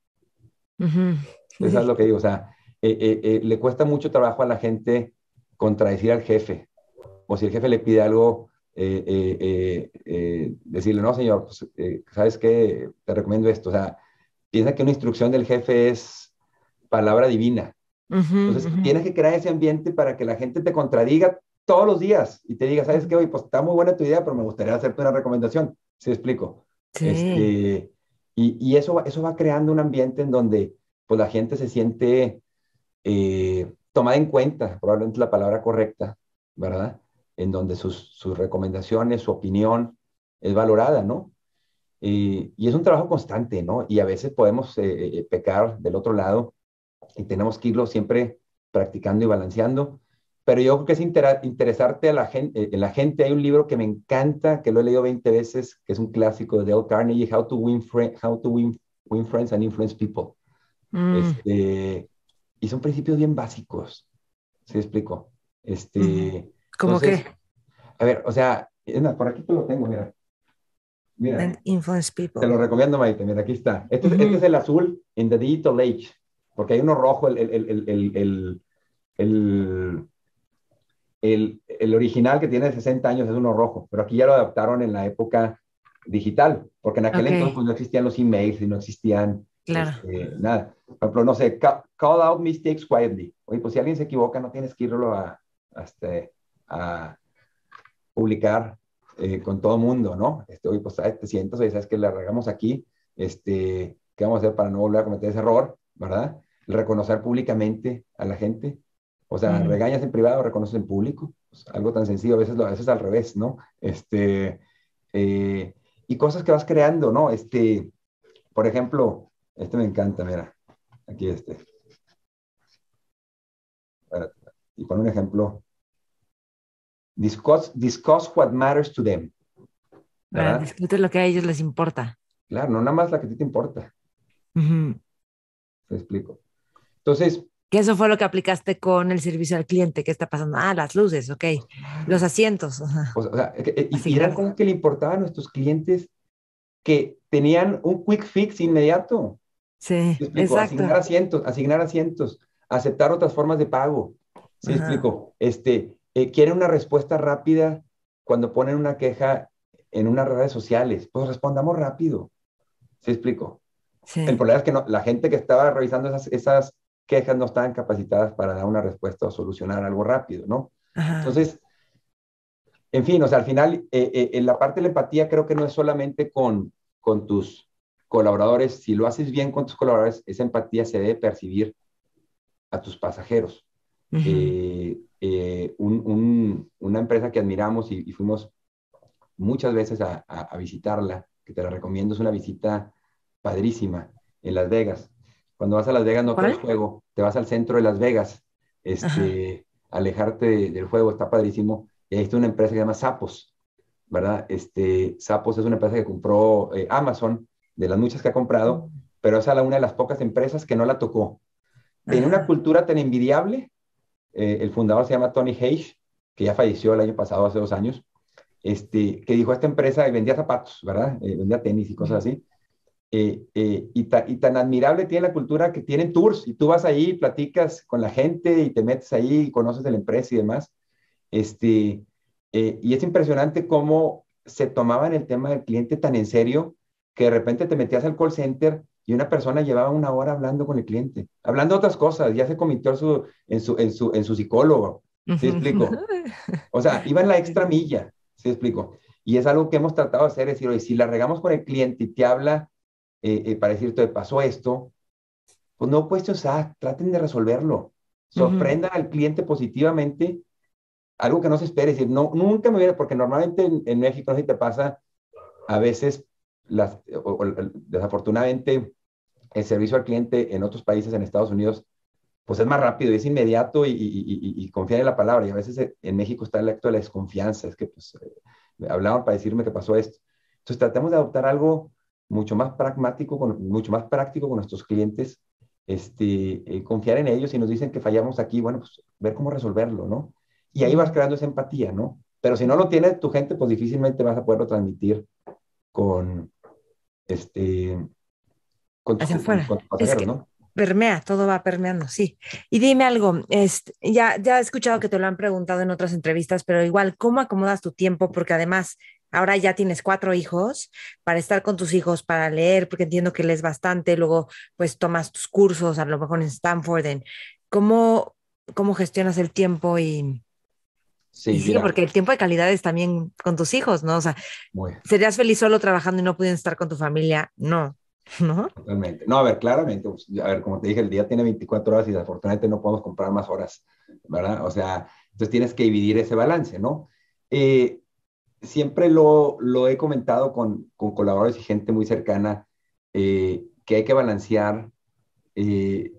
Eso es lo que digo, o sea, eh, eh, eh, le cuesta mucho trabajo a la gente contradecir al jefe, o si el jefe le pide algo, decirle, no, señor, pues, ¿sabes qué? Te recomiendo esto, o sea, piensa que una instrucción del jefe es palabra divina. Entonces, tienes que crear ese ambiente para que la gente te contradiga, todos los días y te digas ¿sabes qué? voy pues está muy buena tu idea, pero me gustaría hacerte una recomendación. ¿se explico? Este, y, eso, eso va creando un ambiente en donde pues la gente se siente eh, tomada en cuenta, probablemente la palabra correcta, ¿verdad? En donde sus, sus recomendaciones, su opinión es valorada, ¿no? y es un trabajo constante, ¿no? Y a veces podemos eh, eh, pecar del otro lado y tenemos que irlo siempre practicando y balanceando pero yo creo que es interesarte a la gente, eh, en la gente. Hay un libro que me encanta, que lo he leído 20 veces, que es un clásico de Dale Carnegie, How to Win, Friends and Influence People. Mm. Este, y son principios bien básicos, ¿se ¿sí explico? Este, ¿Cómo qué? A ver, o sea, por aquí te lo tengo, mira. Mira, influence people. Te lo recomiendo, Maite. Mira, aquí está. Este, este es el azul en The Digital Age, porque hay uno rojo, el, el, el el, el, original que tiene 60 años es uno rojo, pero aquí ya lo adaptaron en la época digital, porque en aquel entonces pues, no existían los emails y no existían este, nada. Por ejemplo, no sé, call out mistakes quietly. Oye, pues si alguien se equivoca, no tienes que irlo a, este, a publicar eh, con todo mundo, ¿no? Este, oye, pues te siento oye, sabes que le regamos aquí, este, ¿qué vamos a hacer para no volver a cometer ese error, verdad? reconocer públicamente a la gente o sea, regañas en privado, reconoces en público. algo tan sencillo, a veces, a veces al revés, ¿no? Este, eh, y cosas que vas creando, ¿no? Este, por ejemplo, este me encanta, mira, aquí este. Y con un ejemplo. Discuss, discuss what matters to them. Ah, discute lo que a ellos les importa. Claro, no nada más la que a ti te importa. Te explico. Entonces, que eso fue lo que aplicaste con el servicio al cliente. ¿Qué está pasando? Ah, las luces, ok. Los asientos. O sea, eh, eh, y, eran cosas que le importaban a nuestros clientes que tenían un quick fix inmediato. Sí, exacto. Asignar asientos, asignar asientos, aceptar otras formas de pago. ¿Sí explico? Este, quiere eh, quieren una respuesta rápida cuando ponen una queja en unas redes sociales. Pues respondamos rápido. ¿Sí explico? El problema es que la gente que estaba revisando esas quejas no están capacitadas para dar una respuesta o solucionar algo rápido, ¿no? Entonces, en fin, o sea, al final, eh, eh, en la parte de la empatía creo que no es solamente con, con tus colaboradores, si lo haces bien con tus colaboradores, esa empatía se debe percibir a tus pasajeros. Eh, una empresa que admiramos y, fuimos muchas veces a, visitarla, que te la recomiendo, es una visita padrísima en Las Vegas. Cuando vas a Las Vegas no el juego, te vas al centro de Las Vegas, este, alejarte del juego, está padrísimo. Y ahí está una empresa que se llama Sapos, ¿verdad? Este, Sapos es una empresa que compró eh, Amazon, de las muchas que ha comprado, pero es una de las pocas empresas que no la tocó. Tiene una cultura tan envidiable, eh, el fundador se llama Tony Hayes, que ya falleció el año pasado, hace dos años, este, que dijo a esta empresa, vendía zapatos, ¿verdad? Eh, vendía tenis y cosas así. Eh, eh, y, tan admirable tiene la cultura que tienen tours y tú vas ahí, platicas con la gente y te metes ahí y conoces la empresa y demás. Este, eh, y es impresionante cómo se tomaban el tema del cliente tan en serio que de repente te metías al call center y una persona llevaba una hora hablando con el cliente, hablando otras cosas, ya se convirtió su, en, su, en, su, en, su, psicólogo. ¿Sí explico? O sea, iba en la extra milla, ¿sí explico? Y es algo que hemos tratado de hacer, es decir, hoy si la regamos con el cliente y te habla eh, eh, para decirte, pasó esto, pues no pues, o sea, traten de resolverlo. Sorprendan al cliente positivamente, algo que no se espere, es decir, no, nunca me hubiera, porque normalmente en, México no te pasa, a veces, las, desafortunadamente, el servicio al cliente en otros países, en Estados Unidos, pues es más rápido, es inmediato y, y, confiar en la palabra. Y a veces eh, en México está el acto de la desconfianza, es que pues, me hablaban para decirme que pasó esto. Entonces tratemos de adoptar algo mucho más pragmático, con, mucho más práctico con nuestros clientes, este, eh, confiar en ellos y nos dicen que fallamos aquí, bueno, pues ver cómo resolverlo, ¿no? Y ahí vas creando esa empatía, ¿no? Pero si no lo tiene tu gente, pues difícilmente vas a poderlo transmitir con, este, con hacia ¿no? permea, todo va permeando, sí. Y dime algo, este, ya, ya he escuchado que te lo han preguntado en otras entrevistas, pero igual, ¿cómo acomodas tu tiempo? Porque además ahora ya tienes cuatro hijos, para estar con tus hijos, para leer, porque entiendo que lees bastante, luego pues tomas tus cursos, a lo mejor en Stanford, en cómo, cómo gestionas el tiempo y... Sí, sí porque el tiempo de calidad es también con tus hijos, ¿no? O sea, ¿serías feliz solo trabajando y no pudiendo estar con tu familia? No. ¿No? Totalmente. No, a ver, claramente, pues, a ver, como te dije, el día tiene 24 horas y desafortunadamente no podemos comprar más horas, ¿verdad? O sea, entonces tienes que dividir ese balance, ¿no? Eh, siempre lo, he comentado con, con, colaboradores y gente muy cercana, eh, que hay que balancear eh,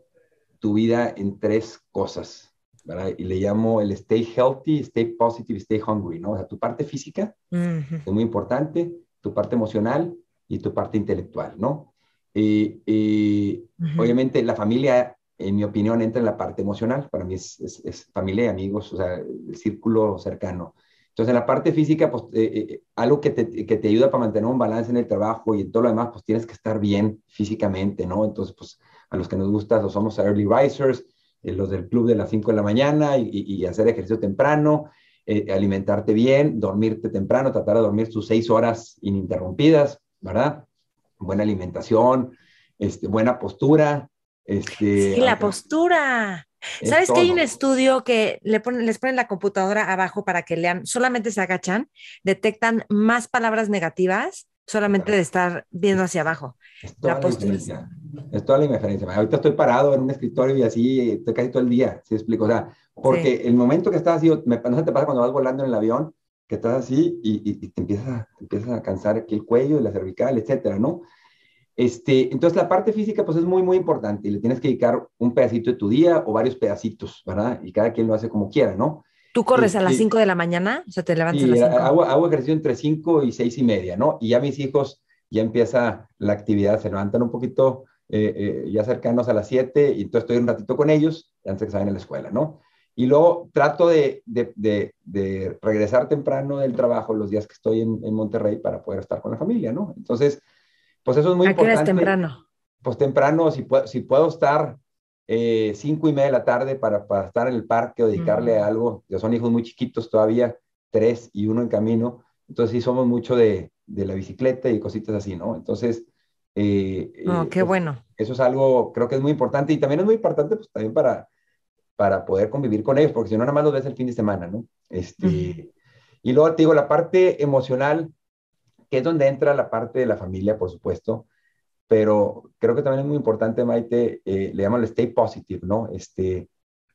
tu vida en tres cosas, ¿verdad? Y le llamo el stay healthy, stay positive, stay hungry, ¿no? O sea, tu parte física es muy importante, tu parte emocional y tu parte intelectual, ¿no? Eh, Obviamente la familia, en mi opinión, entra en la parte emocional, para mí es, es familia y amigos, o sea, el círculo cercano entonces, en la parte física, pues, eh, eh, eh, algo que te, ayuda para mantener un balance en el trabajo y en todo lo demás, pues tienes que estar bien físicamente, ¿no? Entonces, pues, a los que nos gusta, o pues, somos early risers, los del club de las 5 de la mañana y, hacer ejercicio temprano, alimentarte bien, dormirte temprano, tratar de dormir tus seis horas ininterrumpidas, ¿verdad? Buena alimentación, este, buena postura, este, sí, la postura. ¿Sabes que hay un estudio que le ponen, les ponen la computadora abajo para que lean, solamente se agachan, detectan más palabras negativas solamente de estar viendo hacia abajo. Es toda la, postura Es toda la Ahorita estoy parado en un escritorio y así estoy casi todo el día, si ¿sí explico? O sea, porque el momento que estás así, me, no se te pasa cuando vas volando en el avión, que estás así y, te, empiezas, te empiezas a cansar aquí el cuello y la cervical, etcétera, ¿no? Este, entonces la parte física pues es muy, muy importante y le tienes que dedicar un pedacito de tu día o varios pedacitos, ¿verdad? Y cada quien lo hace como quiera, ¿no? ¿Tú corres a las 5 este, de la mañana? O sea, te levantas a las 5. Hago, hago, ejercicio entre 5 y 6 y media, ¿no? Y ya mis hijos, ya empieza la actividad, se levantan un poquito eh, eh, ya cercanos a las 7 y entonces estoy un ratito con ellos antes de que salgan a la escuela, ¿no? Y luego trato de, regresar temprano del trabajo los días que estoy en, en Monterrey para poder estar con la familia, ¿no? Entonces pues eso es muy ¿A importante. temprano? Pues temprano, si, puedo, si puedo estar eh, cinco y media de la tarde para, estar en el parque o dedicarle a mm. algo, ya son hijos muy chiquitos todavía, tres y uno en camino, entonces sí somos mucho de, la bicicleta y cositas así, ¿no? Entonces... Eh, oh, eh, qué pues bueno. Eso es algo, creo que es muy importante y también es muy importante pues también para, para poder convivir con ellos, porque si no, nada más los ves el fin de semana, ¿no? Este, Y luego te digo, la parte emocional, es donde entra la parte de la familia, por supuesto, pero creo que también es muy importante, Maite, eh, le llaman el stay positive, ¿no? Este,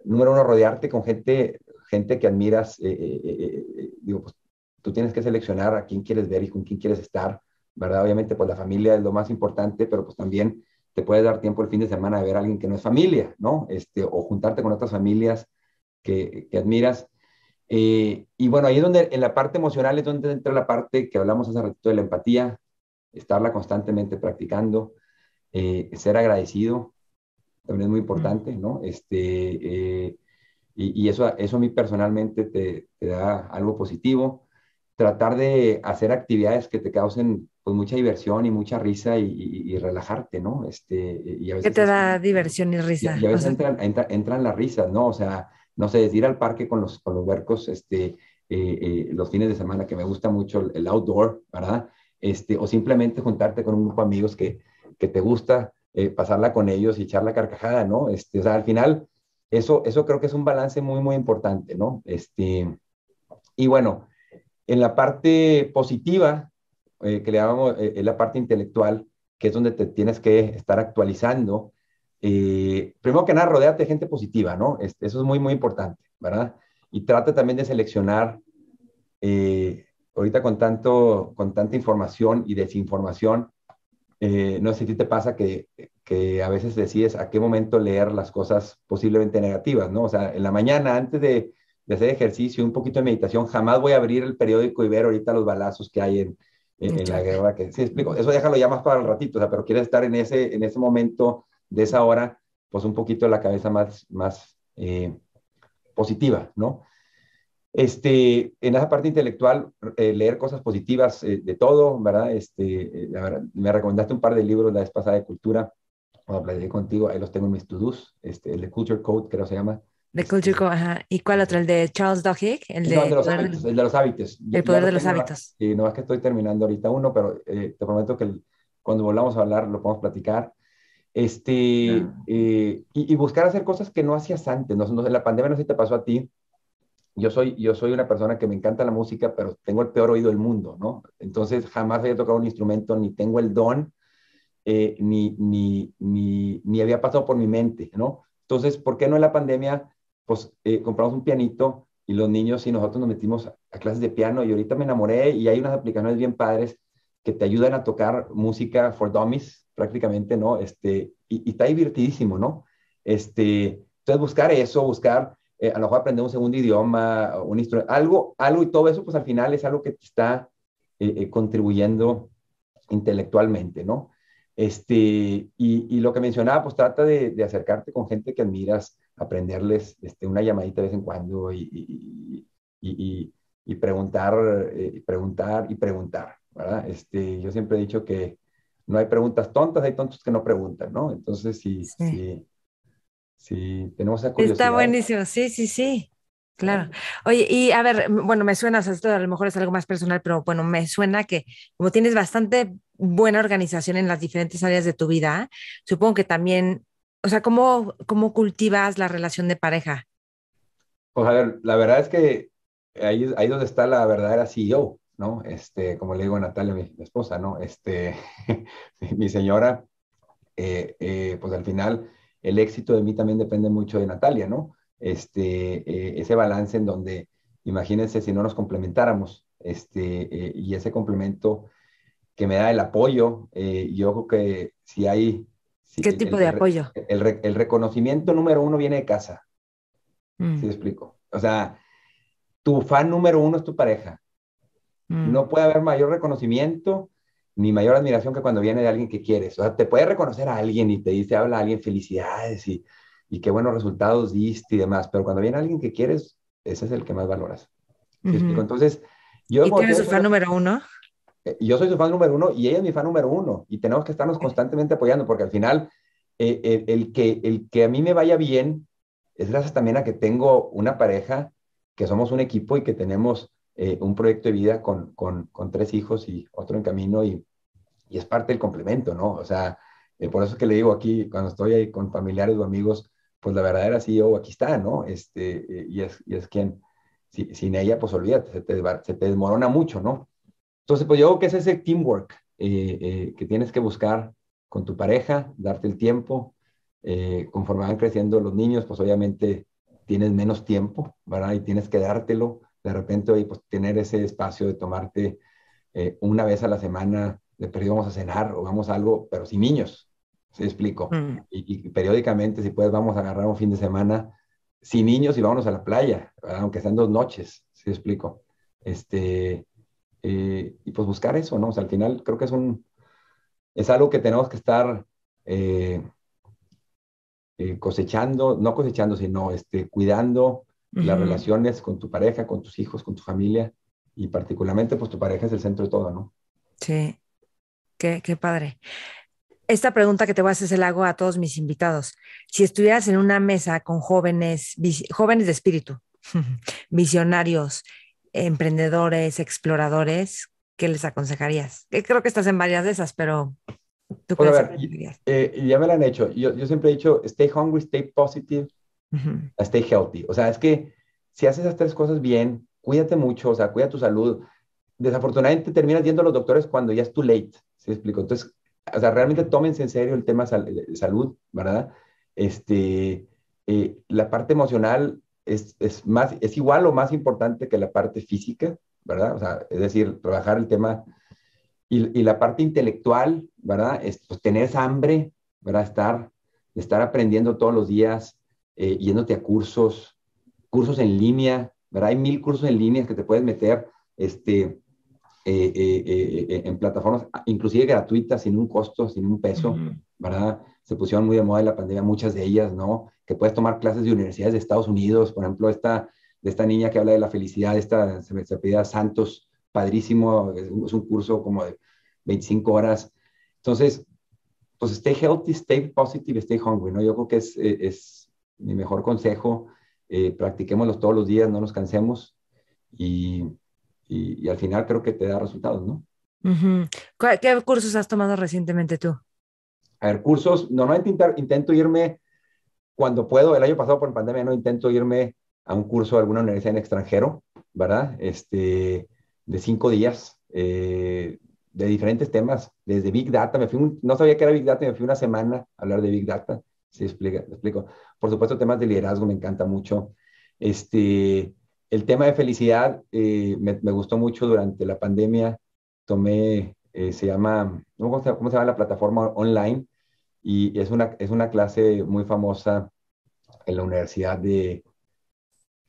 número uno, rodearte con gente, gente que admiras, eh, eh, digo, pues tú tienes que seleccionar a quién quieres ver y con quién quieres estar, ¿verdad? Obviamente, pues la familia es lo más importante, pero pues también te puedes dar tiempo el fin de semana de ver a alguien que no es familia, ¿no? Este, o juntarte con otras familias que, que admiras. Eh, y bueno, ahí es donde en la parte emocional es donde entra la parte que hablamos hace ratito de la empatía, estarla constantemente practicando, eh, ser agradecido, también es muy importante, ¿no? Este, eh, y, eso, eso a mí personalmente te, te, da algo positivo. Tratar de hacer actividades que te causen pues, mucha diversión y mucha risa y, relajarte, ¿no? Este, y te da diversión y risa? Y, a veces entran, entran las risas, ¿no? O sea, no sé, es ir al parque con los, con los barcos, este, eh, eh, los fines de semana, que me gusta mucho el, outdoor, ¿verdad? Este, o simplemente juntarte con un grupo de amigos que, te gusta, eh, pasarla con ellos y echar la carcajada, ¿no? Este, o sea, al final, eso, eso creo que es un balance muy, muy importante, ¿no? Este, y bueno, en la parte positiva, que le llamamos la parte intelectual, que es donde te tienes que estar actualizando, eh, primero que nada, rodeate de gente positiva, ¿no? eso es muy, muy importante, ¿verdad? Y trata también de seleccionar, eh, ahorita con, tanto, con tanta información y desinformación, eh, no sé si te pasa que, que, a veces decides a qué momento leer las cosas posiblemente negativas, ¿no? O sea, en la mañana, antes de, de hacer ejercicio, un poquito de meditación, jamás voy a abrir el periódico y ver ahorita los balazos que hay en, en, la guerra. Que, sí, explico. Eso déjalo ya más para el ratito, o sea, pero quieres estar en ese, en ese momento de esa hora, pues un poquito la cabeza más, más eh, positiva, ¿no? Este, en esa parte intelectual, eh, leer cosas positivas eh, de todo, ¿verdad? Este, la verdad, me recomendaste un par de libros la vez pasada de cultura, cuando platicé contigo, ahí los tengo en mis to este, el de Culture Code, creo que se llama. The Culture Code, ajá. ¿Y cuál otro? ¿El de Charles Duhigg? El de, el de los hábitos. El de los hábitos. El poder de los hábitos. Y no es que estoy terminando ahorita uno, pero te prometo que cuando volvamos a hablar lo podemos platicar. Este, eh, y, buscar hacer cosas que no hacías antes. No, la pandemia no sé si te pasó a ti. Yo soy, yo soy una persona que me encanta la música, pero tengo el peor oído del mundo, ¿no? Entonces jamás había tocado un instrumento, ni tengo el don, eh, ni, ni, había pasado por mi mente, ¿no? Entonces, ¿por qué no en la pandemia? Pues eh, compramos un pianito y los niños y nosotros nos metimos a, a clases de piano y ahorita me enamoré y hay unas aplicaciones bien padres que te ayudan a tocar música for dummies, prácticamente, ¿no? Este, y, está divertidísimo, ¿no? Este, entonces, buscar eso, buscar, eh, a lo mejor aprender un segundo idioma, un instrumento, algo, algo y todo eso, pues al final es algo que te está eh, eh, contribuyendo intelectualmente, ¿no? Este, y, lo que mencionaba, pues trata de, acercarte con gente que admiras, aprenderles este, una llamadita de vez en cuando y, y, y preguntar, preguntar y preguntar, ¿verdad? Este, yo siempre he dicho que no hay preguntas tontas, hay tontos que no preguntan, ¿no? Entonces, sí, sí, sí, tenemos esa curiosidad. Está buenísimo, sí, sí, sí. Claro. Oye, y a ver, bueno, me suena, esto a lo mejor es algo más personal, pero bueno, me suena que como tienes bastante buena organización en las diferentes áreas de tu vida, supongo que también, o sea, ¿cómo, cómo cultivas la relación de pareja? Pues a ver, la verdad es que ahí, ahí donde está la verdadera CEO, ¿no? Este, como le digo a Natalia, mi, esposa, ¿no? Este, mi señora, eh, eh, pues al final el éxito de mí también depende mucho de Natalia, ¿no? Este, eh, ese balance en donde, imagínense si no nos complementáramos, este, y ese complemento que me da el apoyo, yo creo que si hay... ¿Qué tipo de apoyo? El, reconocimiento número uno viene de casa, si ¿sí mm. explico. O sea, tu fan número uno es tu pareja, Mm. No puede haber mayor reconocimiento ni mayor admiración que cuando viene de alguien que quieres. O sea, te puede reconocer a alguien y te dice, habla a alguien felicidades y, y qué buenos resultados diste y demás, pero cuando viene alguien que quieres, ese es el que más valoras. Entonces, yo... ¿Y su fan número uno? Eh, yo soy su fan número uno y ella es mi fan número uno y tenemos que estarnos constantemente apoyando porque al final eh, eh, que, el que a mí me vaya bien es gracias también a que tengo una pareja, que somos un equipo y que tenemos eh, un proyecto de vida con, tres hijos y otro en camino y, es parte del complemento, ¿no? O sea, eh, por eso es que le digo aquí, cuando estoy ahí con familiares o amigos, pues la verdad verdadera CEO aquí está, ¿no? Este, eh, y, es, y es quien, sin ella, pues olvídate, se te, se te, desmorona mucho, ¿no? Entonces, pues yo creo que es ese teamwork que tienes que buscar con tu pareja, darte el tiempo. conforme van creciendo los niños, pues obviamente tienes menos tiempo, ¿verdad? Y tienes que dártelo de repente, hoy, pues tener ese espacio de tomarte eh, una vez a la semana, de periodo vamos a cenar o vamos a algo, pero sin niños, se explico. Mm. Y, periódicamente, si puedes, vamos a agarrar un fin de semana sin niños y vámonos a la playa, aunque sean dos noches, se explico. Este, eh, y pues buscar eso, ¿no? al final creo que es un, es algo que tenemos que estar eh, cosechando, no cosechando, sino este, cuidando las relaciones con tu pareja, con tus hijos, con tu familia y particularmente pues tu pareja es el centro de todo, ¿no? Sí, qué, qué padre. Esta pregunta que te voy a hacer se la hago a todos mis invitados. Si estuvieras en una mesa con jóvenes, jóvenes de espíritu, visionarios, emprendedores, exploradores, ¿qué les aconsejarías? Creo que estás en varias de esas, pero tú pues, ver, eh, ya me lo han hecho. Yo, yo, siempre he dicho, stay hungry, stay positive, stay healthy. O sea, es que si haces esas tres cosas bien, cuídate mucho, o sea, cuida tu salud. Desafortunadamente terminas yendo a los doctores cuando ya es too late, se explicó. Entonces, o sea, realmente tómense en serio el tema eh, de salud, ¿verdad? Este, eh, la parte emocional es, más, es igual o más importante que la parte física, ¿verdad? O sea, es decir, trabajar el tema y, la parte intelectual, ¿verdad? Es, pues, tener hambre, ¿verdad? Estar, estar aprendiendo todos los días, eh, yéndote a cursos, cursos en línea, ¿verdad? Hay mil cursos en línea que te puedes meter este, eh, eh, en plataformas, ah, inclusive gratuitas, sin un costo, sin un peso, ¿verdad? Se pusieron muy de moda en la pandemia muchas de ellas, ¿no? Que puedes tomar clases de universidades de Estados Unidos, por ejemplo, esta, de esta niña que habla de la felicidad, esta, se me se Santos, padrísimo, es un, curso como de 25 horas. Entonces, pues stay healthy, stay positive, stay hungry, ¿no? Yo creo que es mi mejor consejo, eh, practiquémoslos todos los días, no nos cansemos y, al final creo que te da resultados, ¿no? ¿Qué cursos has tomado recientemente tú? A ver, cursos, normalmente intento irme cuando puedo, el año pasado por pandemia no intento irme a un curso de alguna universidad en extranjero, ¿verdad? Este, de cinco días, eh, de diferentes temas, desde Big Data, me fui no sabía que era Big Data, me fui una semana a hablar de Big Data, Sí, explica, explico. Por supuesto, temas de liderazgo me encanta mucho. Este, el tema de felicidad eh, me, gustó mucho durante la pandemia. Tomé, eh, se llama, ¿cómo se, ¿cómo se, llama la plataforma online? Y es una, es una clase muy famosa en la Universidad de,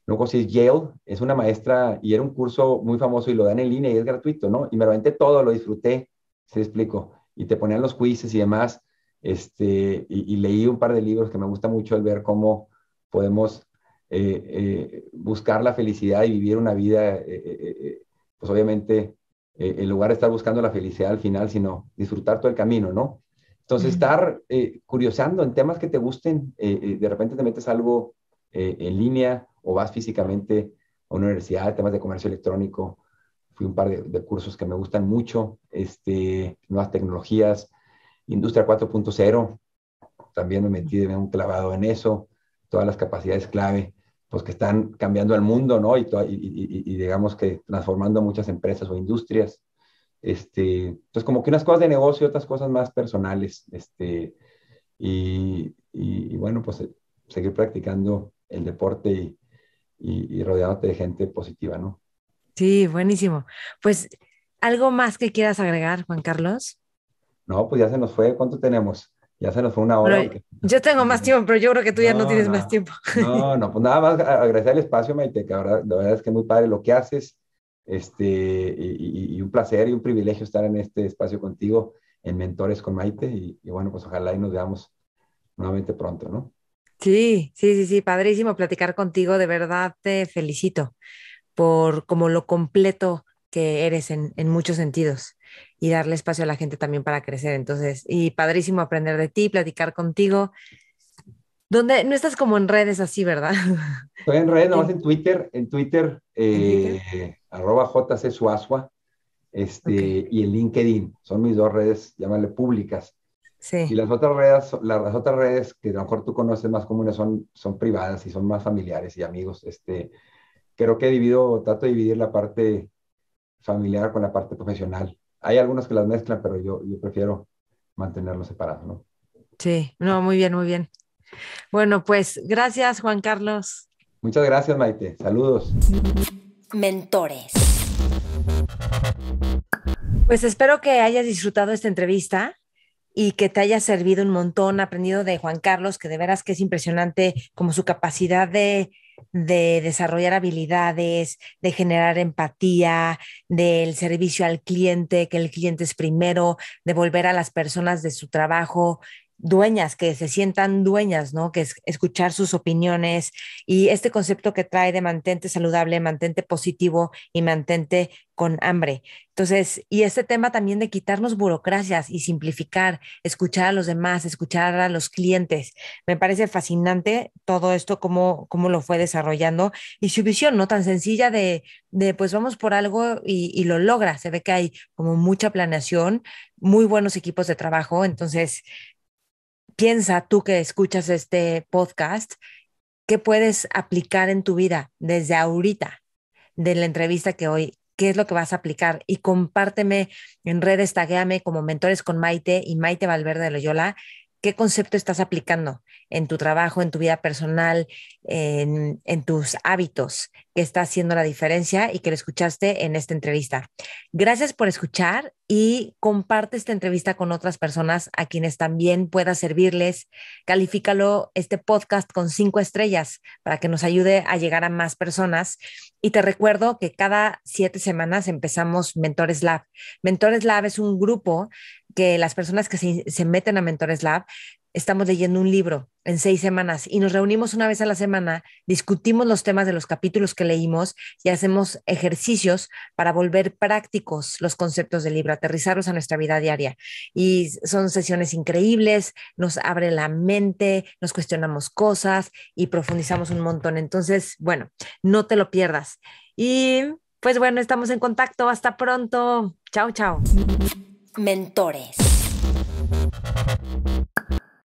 no sé si es Yale, es una maestra y era un curso muy famoso y lo dan en línea y es gratuito, ¿no? Y me lo todo, lo disfruté, se explico. Y te ponían los quizzes y demás este, y, leí un par de libros que me gusta mucho el ver cómo podemos eh, eh, buscar la felicidad y vivir una vida, eh, pues obviamente, en lugar de estar buscando la felicidad al final, sino disfrutar todo el camino, ¿no? Entonces, estar curiosando en temas que te gusten, de repente te metes algo en línea o vas físicamente a una universidad, temas de comercio electrónico, fui un par de, cursos que me gustan mucho, este, nuevas tecnologías, Industria 4.0, también me metí en un clavado en eso, todas las capacidades clave, pues que están cambiando el mundo, ¿no? Y, digamos que transformando muchas empresas o industrias. Este, entonces, pues, como que unas cosas de negocio otras cosas más personales. Este, y, bueno, pues eh, seguir practicando el deporte y rodeándote de gente positiva, ¿no? Sí, buenísimo. Pues, ¿algo más que quieras agregar, Juan Carlos? No, pues ya se nos fue. ¿Cuánto tenemos? Ya se nos fue una hora. Yo tengo más tiempo, pero yo creo que tú ya no, tienes más tiempo. No, no, pues nada más agradecer el espacio, Maite, que la verdad es que es muy padre lo que haces. Este, y, un placer y un privilegio estar en este espacio contigo, en Mentores con Maite. Y, bueno, pues ojalá y nos veamos nuevamente pronto, ¿no? Sí, sí, sí, sí, padrísimo platicar contigo. De verdad te felicito por como lo completo que eres en, en muchos sentidos y darle espacio a la gente también para crecer. Entonces, y padrísimo aprender de ti, platicar contigo. Donde no estás como en redes así, ¿verdad? Estoy en redes, nomás en Twitter, en Twitter, eh, arroba JC este, y en LinkedIn. Son mis dos redes, llámale públicas. Sí. Y las otras redes, las otras redes que a lo mejor tú conoces más comunes son, son privadas y son más familiares y amigos. Este, creo que divido, trato de dividir la parte familiar con la parte profesional. Hay algunos que las mezclan, pero yo, yo prefiero mantenerlos separados, ¿no? Sí, no, muy bien, muy bien. Bueno, pues gracias, Juan Carlos. Muchas gracias, Maite. Saludos. Mentores. Pues espero que hayas disfrutado esta entrevista y que te haya servido un montón, aprendido de Juan Carlos, que de veras que es impresionante como su capacidad de de desarrollar habilidades, de generar empatía, del servicio al cliente, que el cliente es primero, de volver a las personas de su trabajo dueñas, que se sientan dueñas, ¿no? Que es escuchar sus opiniones y este concepto que trae de mantente saludable, mantente positivo y mantente con hambre. Entonces, y este tema también de quitarnos burocracias y simplificar, escuchar a los demás, escuchar a los clientes. Me parece fascinante todo esto, cómo, cómo lo fue desarrollando y su visión, ¿no? Tan sencilla de, de pues vamos por algo y, y lo logra. Se ve que hay como mucha planeación, muy buenos equipos de trabajo. Entonces, piensa tú que escuchas este podcast, ¿qué puedes aplicar en tu vida desde ahorita de la entrevista que hoy, qué es lo que vas a aplicar? Y compárteme en redes, taguéame como Mentores con Maite y Maite Valverde Loyola qué concepto estás aplicando en tu trabajo, en tu vida personal, en, tus hábitos, que está haciendo la diferencia y que lo escuchaste en esta entrevista. Gracias por escuchar y comparte esta entrevista con otras personas a quienes también pueda servirles. Califícalo este podcast con cinco estrellas para que nos ayude a llegar a más personas. Y te recuerdo que cada siete semanas empezamos Mentores Lab. Mentores Lab es un grupo que las personas que se, meten a Mentores Lab estamos leyendo un libro en seis semanas y nos reunimos una vez a la semana, discutimos los temas de los capítulos que leímos y hacemos ejercicios para volver prácticos los conceptos del libro, aterrizarlos a nuestra vida diaria. Y son sesiones increíbles, nos abre la mente, nos cuestionamos cosas y profundizamos un montón. Entonces, bueno, no te lo pierdas. Y pues bueno, estamos en contacto. Hasta pronto. Chao, chao mentores.